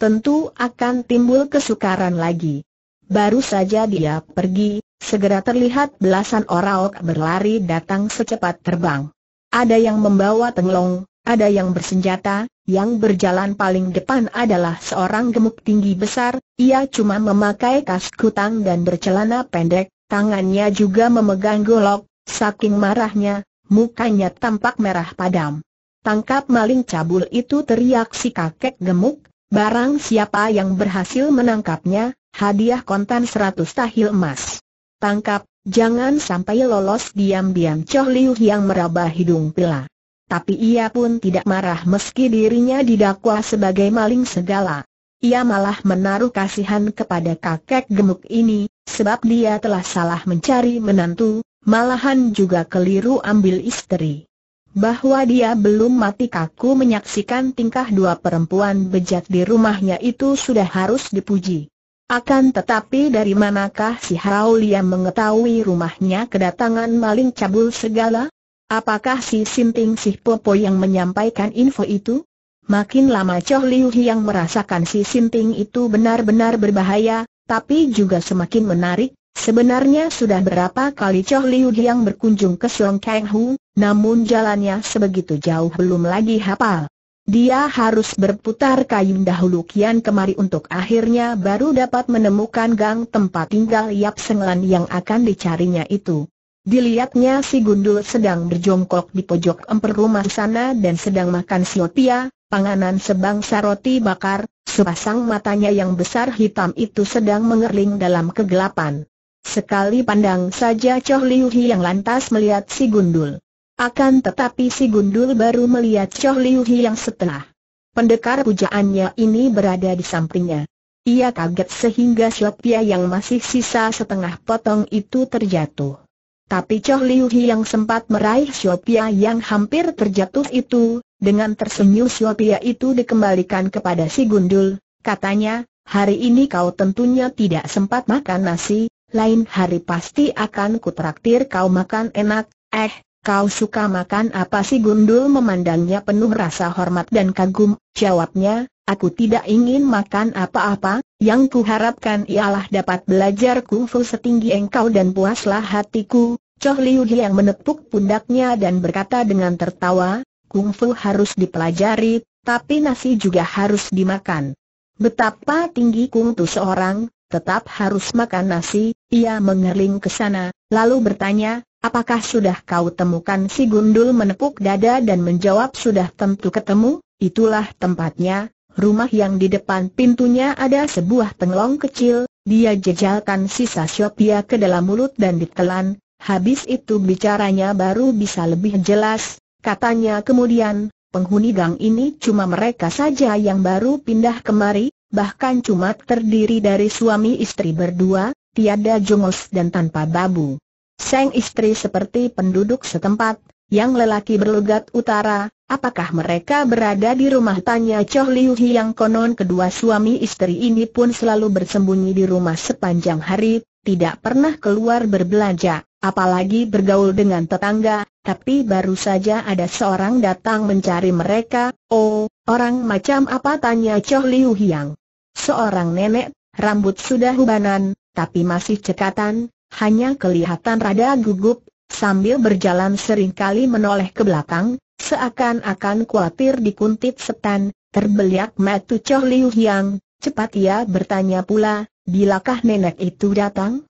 tentu akan timbul kesukaran lagi. Baru saja dia pergi, segera terlihat belasan orang berlari datang secepat terbang. Ada yang membawa tenglong, ada yang bersenjata, yang berjalan paling depan adalah seorang gemuk tinggi besar, ia cuma memakai kas kutang dan bercelana pendek, Tangannya juga memegang golok, saking marahnya, mukanya tampak merah padam. Tangkap maling cabul itu teriak si kakek gemuk, barang siapa yang berhasil menangkapnya, hadiah kontan seratus tahil emas. Tangkap, jangan sampai lolos diam-diam Choh Liu yang meraba hidung pila. Tapi ia pun tidak marah meski dirinya didakwa sebagai maling segala. Ia malah menaruh kasihan kepada kakek gemuk ini, sebab dia telah salah mencari menantu, malahan juga keliru ambil istri. Bahwa dia belum mati kaku menyaksikan tingkah dua perempuan bejat di rumahnya itu sudah harus dipuji. Akan tetapi dari manakah si Haulia mengetahui rumahnya kedatangan maling cabul segala? Apakah si Sinting si Popo yang menyampaikan info itu? Makin lama Choh Liu yang merasakan si Sinting itu benar-benar berbahaya, tapi juga semakin menarik. Sebenarnya sudah berapa kali Choh Liu yang berkunjung ke Song Kang Hu, namun jalannya sebegitu jauh belum lagi hafal. Dia harus berputar kayu dahulu kian kemari untuk akhirnya baru dapat menemukan gang tempat tinggal Yap Senglan yang akan dicarinya itu. Dilihatnya si Gundul sedang berjongkok di pojok emper rumah sana dan sedang makan siopia, panganan sebangsa roti bakar, sepasang matanya yang besar hitam itu sedang mengerling dalam kegelapan. Sekali pandang saja Choh Liu Hi yang lantas melihat si Gundul. Akan tetapi si Gundul baru melihat Choh Liu Hi yang setelah. Pendekar pujaannya ini berada di sampingnya. Ia kaget sehingga Siopia yang masih sisa setengah potong itu terjatuh. Tapi Choh Liu Hi yang sempat meraih Siopia yang hampir terjatuh itu, dengan tersenyum Sylvia itu dikembalikan kepada si Gundul, katanya, hari ini kau tentunya tidak sempat makan nasi, lain hari pasti akan kutraktir kau makan enak, eh, kau suka makan apa si Gundul memandangnya penuh rasa hormat dan kagum, jawabnya, Aku tidak ingin makan apa-apa, yang kuharapkan ialah dapat belajar kungfu setinggi engkau dan puaslah hatiku. Choh Liu yang menepuk pundaknya dan berkata dengan tertawa, kungfu harus dipelajari, tapi nasi juga harus dimakan. Betapa tinggi kungfu seorang, tetap harus makan nasi, ia mengerling ke sana, lalu bertanya, apakah sudah kau temukan si Gundul menepuk dada dan menjawab sudah tentu ketemu, itulah tempatnya, rumah yang di depan pintunya ada sebuah tenglong kecil, dia jejalkan sisa siopia ke dalam mulut dan ditelan, habis itu bicaranya baru bisa lebih jelas, Katanya kemudian, penghuni gang ini cuma mereka saja yang baru pindah kemari, bahkan cuma terdiri dari suami istri berdua, tiada jongos dan tanpa babu. Seng istri seperti penduduk setempat, yang lelaki berlegat utara, apakah mereka berada di rumah tanya Choh Liu yang konon kedua suami istri ini pun selalu bersembunyi di rumah sepanjang hari, tidak pernah keluar berbelanja apalagi bergaul dengan tetangga, tapi baru saja ada seorang datang mencari mereka, oh, orang macam apa tanya Choh Liu Hiang. Seorang nenek, rambut sudah hubanan, tapi masih cekatan, hanya kelihatan rada gugup, sambil berjalan seringkali menoleh ke belakang, seakan-akan khawatir dikuntit setan, terbeliak metu Choh Liu Hiang, cepat ia bertanya pula, bilakah nenek itu datang?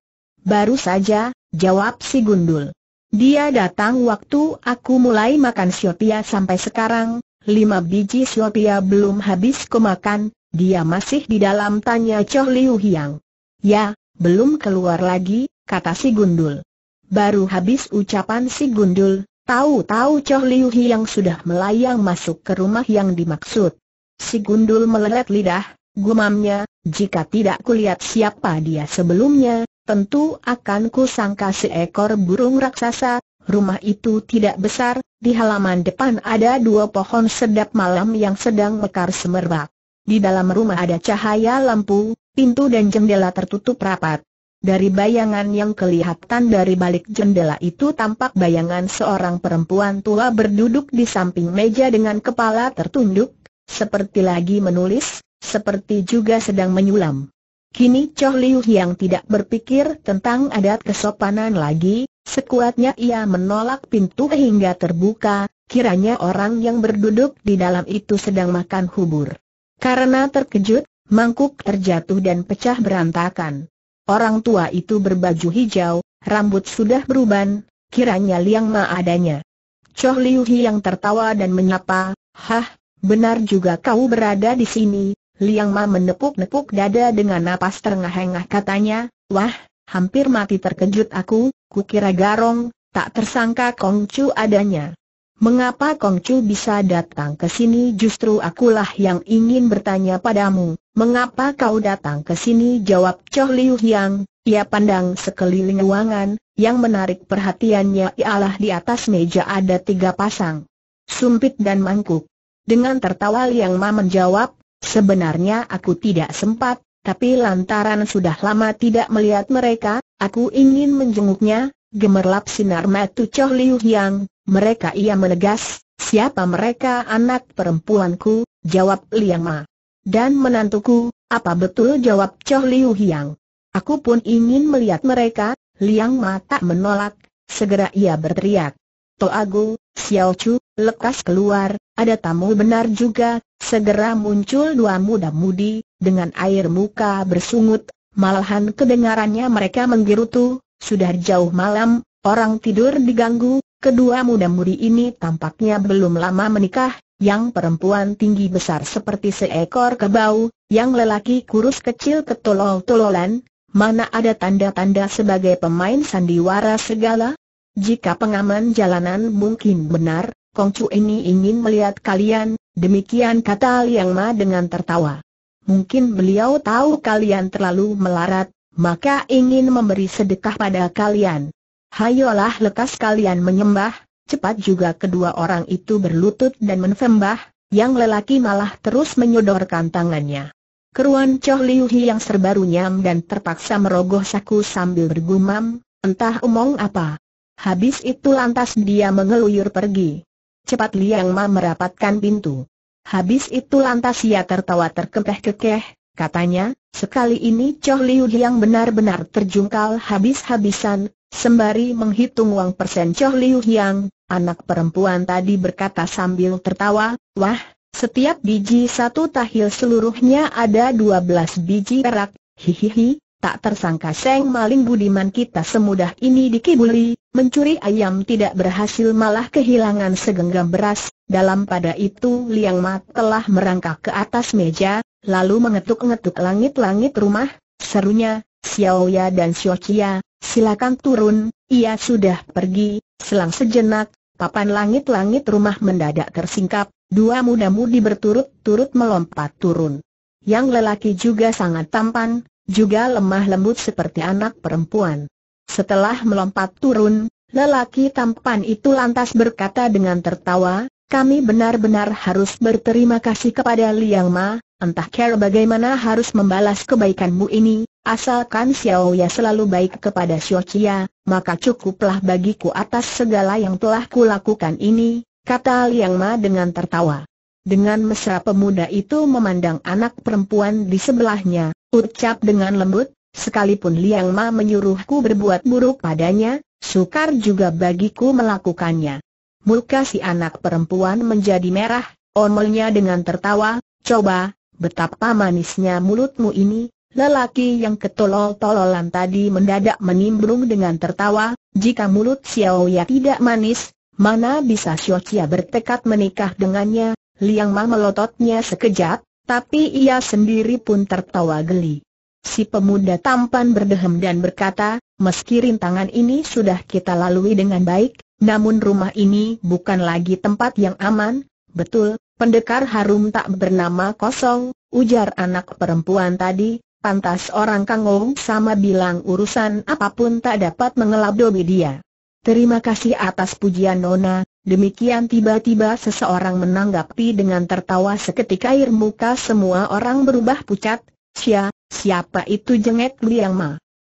Baru saja, Jawab si gundul. Dia datang waktu aku mulai makan siopia sampai sekarang, lima biji siopia belum habis kumakan, dia masih di dalam tanya Choh Liu Hiang. Ya, belum keluar lagi, kata si gundul. Baru habis ucapan si gundul, tahu-tahu Choh Liu Hiang sudah melayang masuk ke rumah yang dimaksud. Si gundul melelet lidah, gumamnya, jika tidak kulihat siapa dia sebelumnya, Tentu akan kusangka seekor burung raksasa, rumah itu tidak besar, di halaman depan ada dua pohon sedap malam yang sedang mekar semerbak. Di dalam rumah ada cahaya lampu, pintu dan jendela tertutup rapat. Dari bayangan yang kelihatan dari balik jendela itu tampak bayangan seorang perempuan tua berduduk di samping meja dengan kepala tertunduk, seperti lagi menulis, seperti juga sedang menyulam. Kini Choh Liu yang tidak berpikir tentang adat kesopanan lagi, sekuatnya ia menolak pintu hingga terbuka, kiranya orang yang berduduk di dalam itu sedang makan hubur. Karena terkejut, mangkuk terjatuh dan pecah berantakan. Orang tua itu berbaju hijau, rambut sudah beruban, kiranya Liang Ma adanya. Choh Liu yang tertawa dan menyapa, Hah, benar juga kau berada di sini, Liang Ma menepuk-nepuk dada dengan napas terengah-engah katanya, Wah, hampir mati terkejut aku, kukira garong, tak tersangka Kong Chu adanya. Mengapa Kong Chu bisa datang ke sini justru akulah yang ingin bertanya padamu, mengapa kau datang ke sini jawab Choh Liu Yang, ia pandang sekeliling ruangan, yang menarik perhatiannya ialah di atas meja ada tiga pasang sumpit dan mangkuk. Dengan tertawa Liang Ma menjawab, Sebenarnya aku tidak sempat, tapi lantaran sudah lama tidak melihat mereka, aku ingin menjenguknya, gemerlap sinar mata Choh Liu Yang, mereka ia menegas, siapa mereka anak perempuanku, jawab Liang Ma. Dan menantuku, apa betul jawab Choh Liu Yang. Aku pun ingin melihat mereka, Liang Ma tak menolak, segera ia berteriak. Toago, Xiao Chu, lekas keluar, ada tamu benar juga, Segera muncul dua muda-mudi, dengan air muka bersungut, malahan kedengarannya mereka menggerutu, sudah jauh malam, orang tidur diganggu, kedua muda-mudi ini tampaknya belum lama menikah, yang perempuan tinggi besar seperti seekor kebau, yang lelaki kurus kecil ketolol-tololan, mana ada tanda-tanda sebagai pemain sandiwara segala? Jika pengaman jalanan mungkin benar, Kongcu ini ingin melihat kalian, Demikian kata Liang Ma dengan tertawa. Mungkin beliau tahu kalian terlalu melarat, maka ingin memberi sedekah pada kalian. Hayolah lekas kalian menyembah, cepat juga kedua orang itu berlutut dan menfembah, yang lelaki malah terus menyodorkan tangannya. Keruan Choh Liu Hi yang serba runyam dan terpaksa merogoh saku sambil bergumam, entah omong apa. Habis itu lantas dia mengeluyur pergi. Cepat Liang Ma merapatkan pintu. Habis itu lantas ia tertawa terkekeh-kekeh, katanya, sekali ini Choh Liu Hiang benar-benar terjungkal habis-habisan, sembari menghitung uang persen Choh Liu Hiang, anak perempuan tadi berkata sambil tertawa, wah, setiap biji satu tahil seluruhnya ada dua belas biji perak, hihihi, tak tersangka Seng maling budiman kita semudah ini dikibuli, Mencuri ayam tidak berhasil malah kehilangan segenggam beras, dalam pada itu Liang Mat telah merangkak ke atas meja, lalu mengetuk-ngetuk langit-langit rumah, serunya, Xiao Ya dan Xiao Qia, silakan turun, ia sudah pergi, selang sejenak, papan langit-langit rumah mendadak tersingkap, dua muda-mudi berturut-turut melompat turun. Yang lelaki juga sangat tampan, juga lemah lembut seperti anak perempuan. Setelah melompat turun, lelaki tampan itu lantas berkata dengan tertawa, kami benar-benar harus berterima kasih kepada Liang Ma, entah care bagaimana harus membalas kebaikanmu ini, asalkan Xiao Ya selalu baik kepada Xiao Chia, maka cukuplah bagiku atas segala yang telah kulakukan ini, kata Liang Ma dengan tertawa. Dengan mesra pemuda itu memandang anak perempuan di sebelahnya, ucap dengan lembut, Sekalipun Liang Ma menyuruhku berbuat buruk padanya, sukar juga bagiku melakukannya. Muka si anak perempuan menjadi merah, omelnya dengan tertawa, coba, betapa manisnya mulutmu ini, lelaki yang ketolol-tololan tadi mendadak menimbrung dengan tertawa, jika mulut Xiao Ya tidak manis, mana bisa Xiao Chia bertekad menikah dengannya, Liang Ma melototnya sekejap, tapi ia sendiri pun tertawa geli. Si pemuda tampan berdehem dan berkata, meski rintangan ini sudah kita lalui dengan baik, namun rumah ini bukan lagi tempat yang aman, betul, pendekar harum tak bernama kosong, ujar anak perempuan tadi, pantas orang kangong sama bilang urusan apapun tak dapat dobi dia. Terima kasih atas pujian Nona, demikian tiba-tiba seseorang menanggapi dengan tertawa seketika air muka semua orang berubah pucat, Sia, Siapa itu jengek Liang Ma?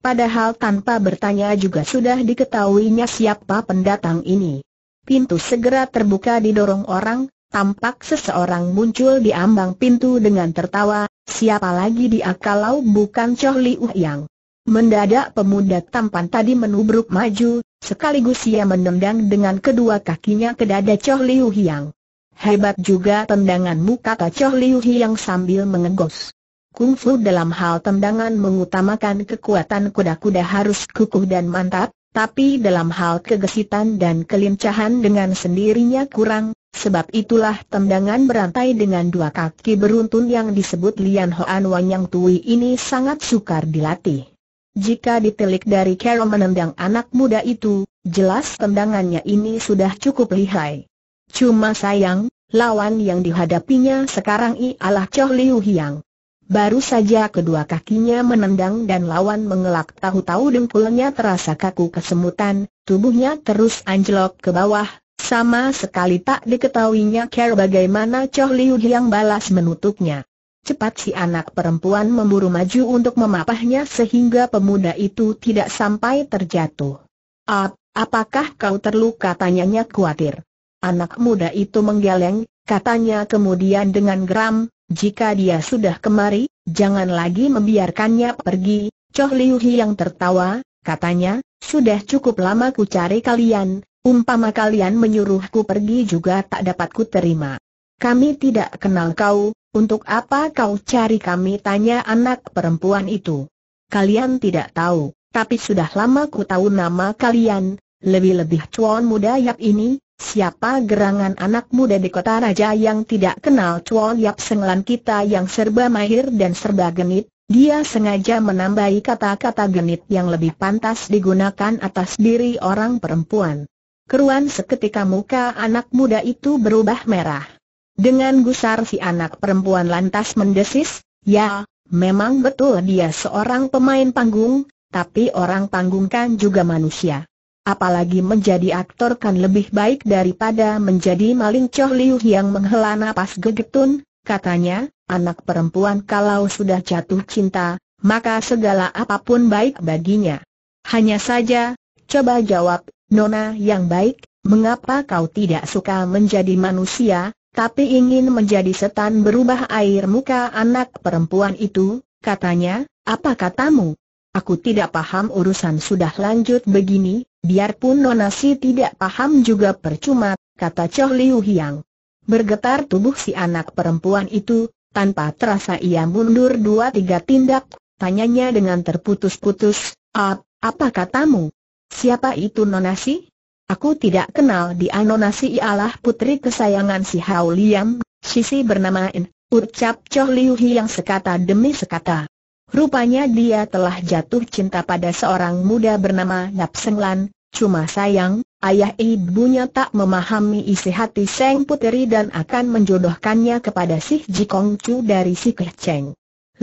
Padahal tanpa bertanya juga sudah diketahuinya siapa pendatang ini. Pintu segera terbuka didorong orang, tampak seseorang muncul di ambang pintu dengan tertawa, siapa lagi dia kalau bukan Choh Liu Yang. Mendadak pemuda tampan tadi menubruk maju, sekaligus ia menendang dengan kedua kakinya ke dada Choh Liu Yang. Hebat juga tendanganmu kata Choh Liu Yang sambil mengegos. Kungfu dalam hal tendangan mengutamakan kekuatan kuda-kuda harus kukuh dan mantap, tapi dalam hal kegesitan dan kelincahan dengan sendirinya kurang, sebab itulah tendangan berantai dengan dua kaki beruntun yang disebut Lian Hoan Wang Yang Tui ini sangat sukar dilatih. Jika ditelik dari cara menendang anak muda itu, jelas tendangannya ini sudah cukup lihai. Cuma sayang, lawan yang dihadapinya sekarang ialah Choh Liu Hiang. Baru saja kedua kakinya menendang dan lawan mengelak tahu-tahu dengkulnya terasa kaku kesemutan, tubuhnya terus anjlok ke bawah, sama sekali tak diketahuinya care bagaimana Choh Liu yang balas menutupnya. Cepat si anak perempuan memburu maju untuk memapahnya sehingga pemuda itu tidak sampai terjatuh. Ap, apakah kau terluka? tanyanya kuatir. Anak muda itu menggeleng, katanya kemudian dengan geram, jika dia sudah kemari, jangan lagi membiarkannya pergi. Choh Liu Hi yang tertawa, katanya, sudah cukup lama ku cari kalian, umpama kalian menyuruhku pergi juga tak dapat ku terima. Kami tidak kenal kau, untuk apa kau cari kami tanya anak perempuan itu. Kalian tidak tahu, tapi sudah lama ku tahu nama kalian, lebih-lebih cuan muda yap ini, Siapa gerangan anak muda di kota raja yang tidak kenal Chuol Yap Senglan kita yang serba mahir dan serba genit? Dia sengaja menambahi kata-kata genit yang lebih pantas digunakan atas diri orang perempuan. Keruan seketika muka anak muda itu berubah merah. Dengan gusar si anak perempuan lantas mendesis, ya, memang betul dia seorang pemain panggung, tapi orang panggung kan juga manusia apalagi menjadi aktor kan lebih baik daripada menjadi maling Choh Liu yang menghela napas gegetun, katanya, anak perempuan kalau sudah jatuh cinta, maka segala apapun baik baginya. Hanya saja, coba jawab, Nona yang baik, mengapa kau tidak suka menjadi manusia, tapi ingin menjadi setan berubah air muka anak perempuan itu, katanya, apa katamu? Aku tidak paham urusan sudah lanjut begini, Biarpun Nonasi tidak paham juga percuma, kata Choh Liu Hiang. Bergetar tubuh si anak perempuan itu, tanpa terasa ia mundur dua tiga tindak, tanyanya dengan terputus-putus, Ap, ah, apa katamu? Siapa itu Nonasi? Aku tidak kenal dia Si ialah putri kesayangan si Hao Liam, Sisi bernama In, ucap Choh Liu Hiang sekata demi sekata. Rupanya dia telah jatuh cinta pada seorang muda bernama Nap Seng Lan, cuma sayang, ayah ibunya tak memahami isi hati Seng Puteri dan akan menjodohkannya kepada si Jikong Chu dari si Keh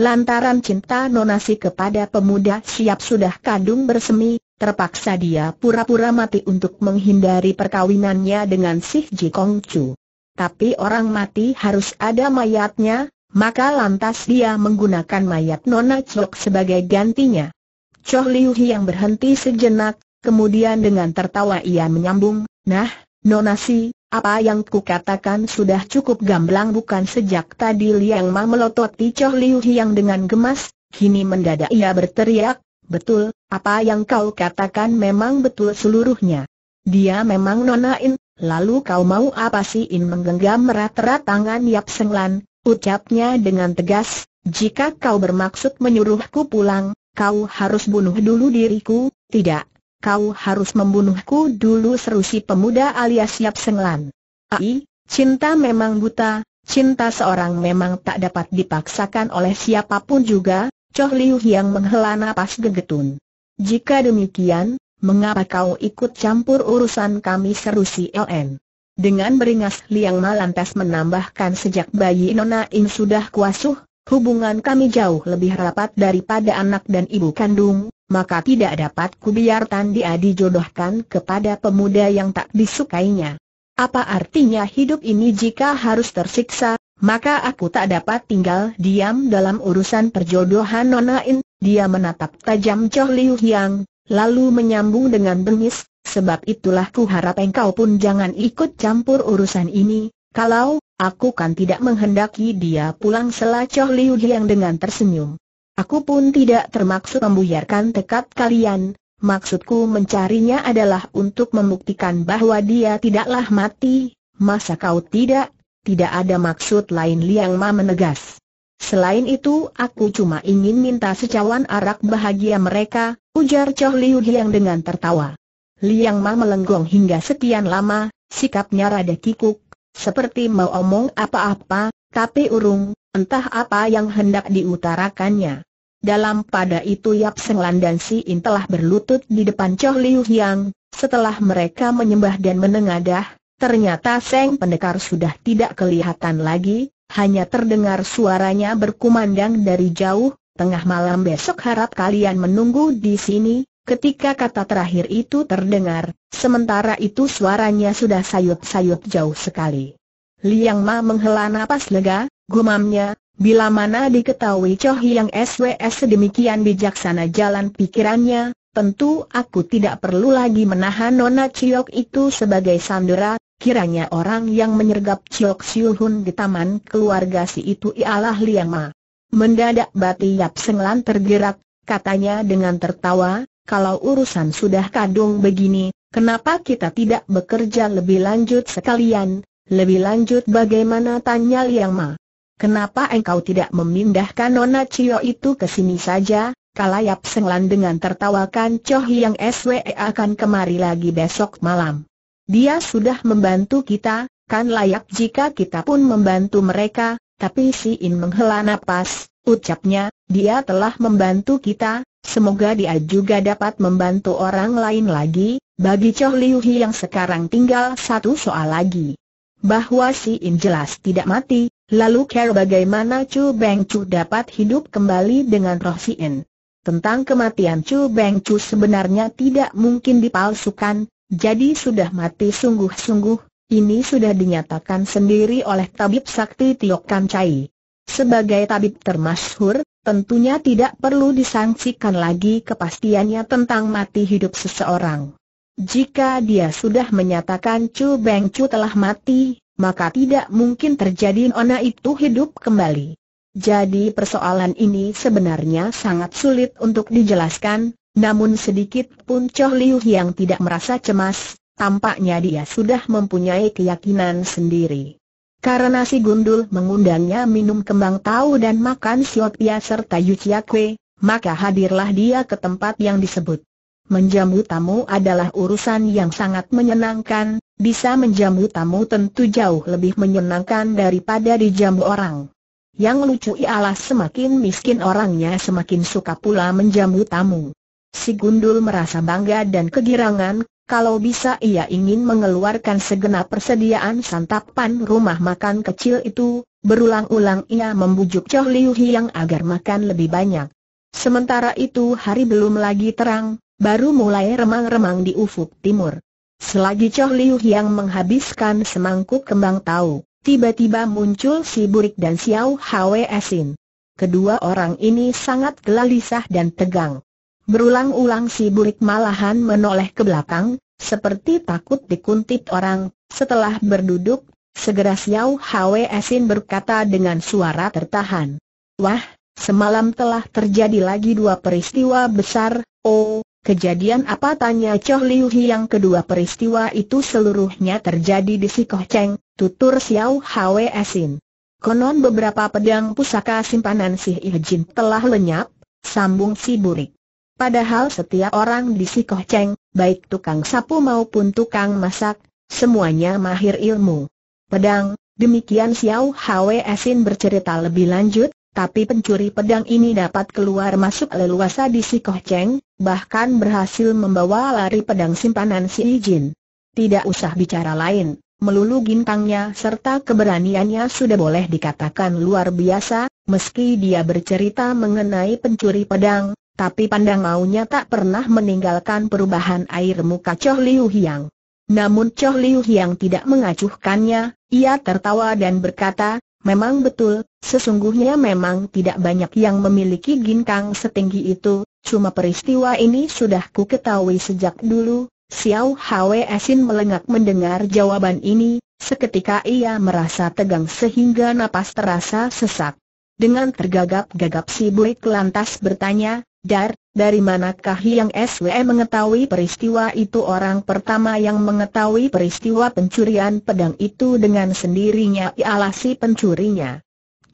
Lantaran cinta nonasi kepada pemuda siap sudah kandung bersemi, terpaksa dia pura-pura mati untuk menghindari perkawinannya dengan si Jikong Chu. Tapi orang mati harus ada mayatnya, maka lantas dia menggunakan mayat Nona Chok sebagai gantinya. Choh Liu Hi yang berhenti sejenak, kemudian dengan tertawa ia menyambung, Nah, Nona Si, apa yang kukatakan sudah cukup gamblang bukan sejak tadi Liang Ma melototi Choh Liu Hi yang dengan gemas, kini mendadak ia berteriak, Betul, apa yang kau katakan memang betul seluruhnya. Dia memang Nona In. lalu kau mau apa sih In menggenggam merat-rat tangan Yap Senglan, ucapnya dengan tegas, jika kau bermaksud menyuruhku pulang, kau harus bunuh dulu diriku, tidak, kau harus membunuhku dulu seru si pemuda alias Yap Senglan. Ai, cinta memang buta, cinta seorang memang tak dapat dipaksakan oleh siapapun juga, Choh Liu yang menghela napas gegetun. Jika demikian, mengapa kau ikut campur urusan kami seru si LN? Dengan beringas Liang Malantas menambahkan sejak bayi Nona In sudah kuasuh, hubungan kami jauh lebih rapat daripada anak dan ibu kandung, maka tidak dapat kubiarkan dia dijodohkan kepada pemuda yang tak disukainya. Apa artinya hidup ini jika harus tersiksa, maka aku tak dapat tinggal diam dalam urusan perjodohan Nona In. Dia menatap tajam Choh Liu Hiang, lalu menyambung dengan bengis, sebab itulah ku harap engkau pun jangan ikut campur urusan ini, kalau, aku kan tidak menghendaki dia pulang selacoh Liu yang dengan tersenyum. Aku pun tidak termaksud membuyarkan tekad kalian, maksudku mencarinya adalah untuk membuktikan bahwa dia tidaklah mati, masa kau tidak, tidak ada maksud lain Liang Ma menegas. Selain itu aku cuma ingin minta secawan arak bahagia mereka, ujar Choh Liu Hiang dengan tertawa. Liang Ma melenggong hingga sekian lama, sikapnya rada kikuk, seperti mau omong apa-apa, tapi urung, entah apa yang hendak diutarakannya. Dalam pada itu Yap Senglan dan Si In telah berlutut di depan Choh Liu Yang, setelah mereka menyembah dan menengadah, ternyata Seng Pendekar sudah tidak kelihatan lagi, hanya terdengar suaranya berkumandang dari jauh, tengah malam besok harap kalian menunggu di sini, Ketika kata terakhir itu terdengar, sementara itu suaranya sudah sayut-sayut jauh sekali. Liang Ma menghela napas lega, gumamnya, bila mana diketahui Choh Yang SWS sedemikian bijaksana jalan pikirannya, tentu aku tidak perlu lagi menahan Nona Chiok itu sebagai sandera, kiranya orang yang menyergap Chiok Siu Hun di taman keluarga si itu ialah Liang Ma. Mendadak Bati Yap Senglan tergerak, katanya dengan tertawa, kalau urusan sudah kadung begini, kenapa kita tidak bekerja lebih lanjut sekalian, lebih lanjut bagaimana tanya Liang Ma? Kenapa engkau tidak memindahkan Nona Cio itu ke sini saja? Kalayap Senglan dengan tertawakan Choh yang SWE akan kemari lagi besok malam. Dia sudah membantu kita, kan layak jika kita pun membantu mereka, tapi si In menghela nafas. ucapnya, dia telah membantu kita, Semoga dia juga dapat membantu orang lain lagi, bagi Choh Liu Hi yang sekarang tinggal satu soal lagi. Bahwa si In jelas tidak mati, lalu care bagaimana Chu Beng Chu dapat hidup kembali dengan roh si In. Tentang kematian Chu Beng Chu sebenarnya tidak mungkin dipalsukan, jadi sudah mati sungguh-sungguh, ini sudah dinyatakan sendiri oleh tabib sakti Tiok Kan Chai. Sebagai tabib termasyhur, tentunya tidak perlu disangsikan lagi kepastiannya tentang mati hidup seseorang. Jika dia sudah menyatakan Chu Beng Chu telah mati, maka tidak mungkin terjadi Nona itu hidup kembali. Jadi persoalan ini sebenarnya sangat sulit untuk dijelaskan, namun sedikit pun Choh Liu yang tidak merasa cemas, tampaknya dia sudah mempunyai keyakinan sendiri. Karena si Gundul mengundangnya minum kembang tahu dan makan siopia serta yucia kue, maka hadirlah dia ke tempat yang disebut. Menjamu tamu adalah urusan yang sangat menyenangkan, bisa menjamu tamu tentu jauh lebih menyenangkan daripada dijamu orang. Yang lucu ialah semakin miskin orangnya semakin suka pula menjamu tamu. Si Gundul merasa bangga dan kegirangan kalau bisa ia ingin mengeluarkan segenap persediaan santapan rumah makan kecil itu, berulang-ulang ia membujuk Choh Liu Hiang agar makan lebih banyak. Sementara itu hari belum lagi terang, baru mulai remang-remang di ufuk timur. Selagi Choh Liu Hiang menghabiskan semangkuk kembang tahu, tiba-tiba muncul si Burik dan Xiao Hwe Sin. Kedua orang ini sangat gelisah dan tegang. Berulang-ulang si burik malahan menoleh ke belakang, seperti takut dikuntit orang. Setelah berduduk, segera Xiao Hwe Sin berkata dengan suara tertahan. Wah, semalam telah terjadi lagi dua peristiwa besar, oh, kejadian apa tanya Choh Liu yang kedua peristiwa itu seluruhnya terjadi di si Sikoh Cheng, tutur Xiao Hwe Sin. Konon beberapa pedang pusaka simpanan si Ijin telah lenyap, sambung si burik. Padahal setiap orang di si Koh Cheng, baik tukang sapu maupun tukang masak, semuanya mahir ilmu. Pedang, demikian Xiao Hwe Sin bercerita lebih lanjut, tapi pencuri pedang ini dapat keluar masuk leluasa di si Koh Cheng, bahkan berhasil membawa lari pedang simpanan si Ijin. Tidak usah bicara lain, melulu gintangnya serta keberaniannya sudah boleh dikatakan luar biasa, meski dia bercerita mengenai pencuri pedang, tapi pandang maunya tak pernah meninggalkan perubahan air muka Choh Liu Hiang. Namun Choh Liu Hiang tidak mengacuhkannya, ia tertawa dan berkata, memang betul, sesungguhnya memang tidak banyak yang memiliki ginkang setinggi itu, cuma peristiwa ini sudah ku ketahui sejak dulu. Xiao Hwe Asin melengak mendengar jawaban ini, seketika ia merasa tegang sehingga napas terasa sesak. Dengan tergagap-gagap si Buik lantas bertanya, Dar, dari manakah yang SW mengetahui peristiwa itu orang pertama yang mengetahui peristiwa pencurian pedang itu dengan sendirinya ialah si pencurinya.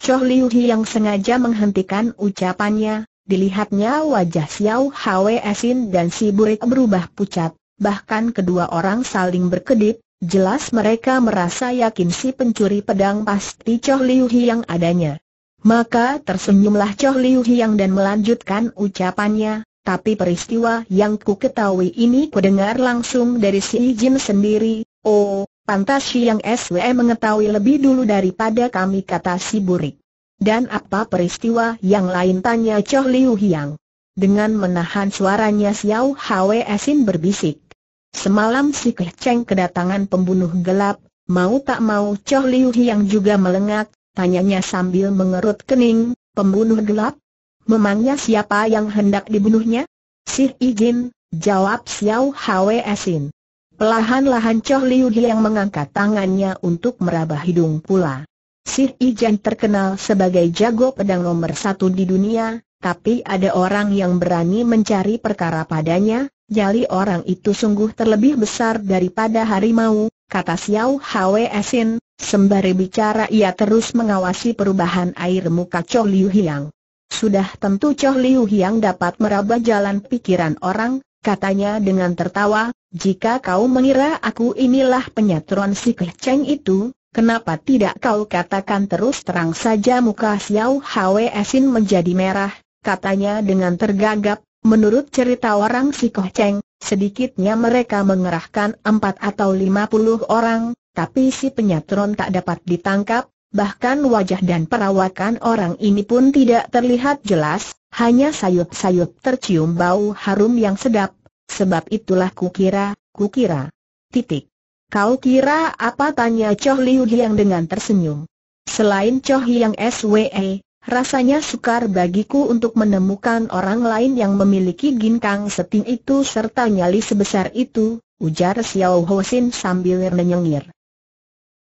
Choh Liu yang sengaja menghentikan ucapannya, dilihatnya wajah Xiao Hwe Sin dan si Burik berubah pucat, bahkan kedua orang saling berkedip, jelas mereka merasa yakin si pencuri pedang pasti Choh Liu yang adanya. Maka tersenyumlah Choh Liu Hiang dan melanjutkan ucapannya, tapi peristiwa yang ku ketahui ini ku dengar langsung dari si Jin sendiri, oh, pantas Si Yang SWE mengetahui lebih dulu daripada kami kata si Burik. Dan apa peristiwa yang lain tanya Choh Liu Hiang. Dengan menahan suaranya Xiao Hwe Sin berbisik. Semalam si Keh Cheng kedatangan pembunuh gelap, mau tak mau Choh Liu Hiang juga melengak, Tanyanya sambil mengerut kening, pembunuh gelap? Memangnya siapa yang hendak dibunuhnya? Sih izin, jawab Xiao Hwe Sin. Pelahan-lahan Choh Liu yang mengangkat tangannya untuk meraba hidung pula. Sih Ijen terkenal sebagai jago pedang nomor satu di dunia, tapi ada orang yang berani mencari perkara padanya, jali orang itu sungguh terlebih besar daripada harimau, kata Xiao Hwe Sin, Sembari bicara ia terus mengawasi perubahan air muka Cho Liu Hiang. Sudah tentu Cho Liu Hiang dapat meraba jalan pikiran orang, katanya dengan tertawa, jika kau mengira aku inilah penyatuan si Keceng itu, kenapa tidak kau katakan terus terang saja muka Xiao Hwe Sin menjadi merah, katanya dengan tergagap, Menurut cerita orang si Koh sedikitnya mereka mengerahkan empat atau lima puluh orang, tapi si penyatron tak dapat ditangkap, bahkan wajah dan perawakan orang ini pun tidak terlihat jelas, hanya sayup-sayup tercium bau harum yang sedap, sebab itulah kukira, kukira. Titik. Kau kira apa tanya Choh Liu yang dengan tersenyum. Selain Choh yang SWE, Rasanya sukar bagiku untuk menemukan orang lain yang memiliki ginkang seting itu serta nyali sebesar itu, ujar Xiao Hosin sambil menyengir.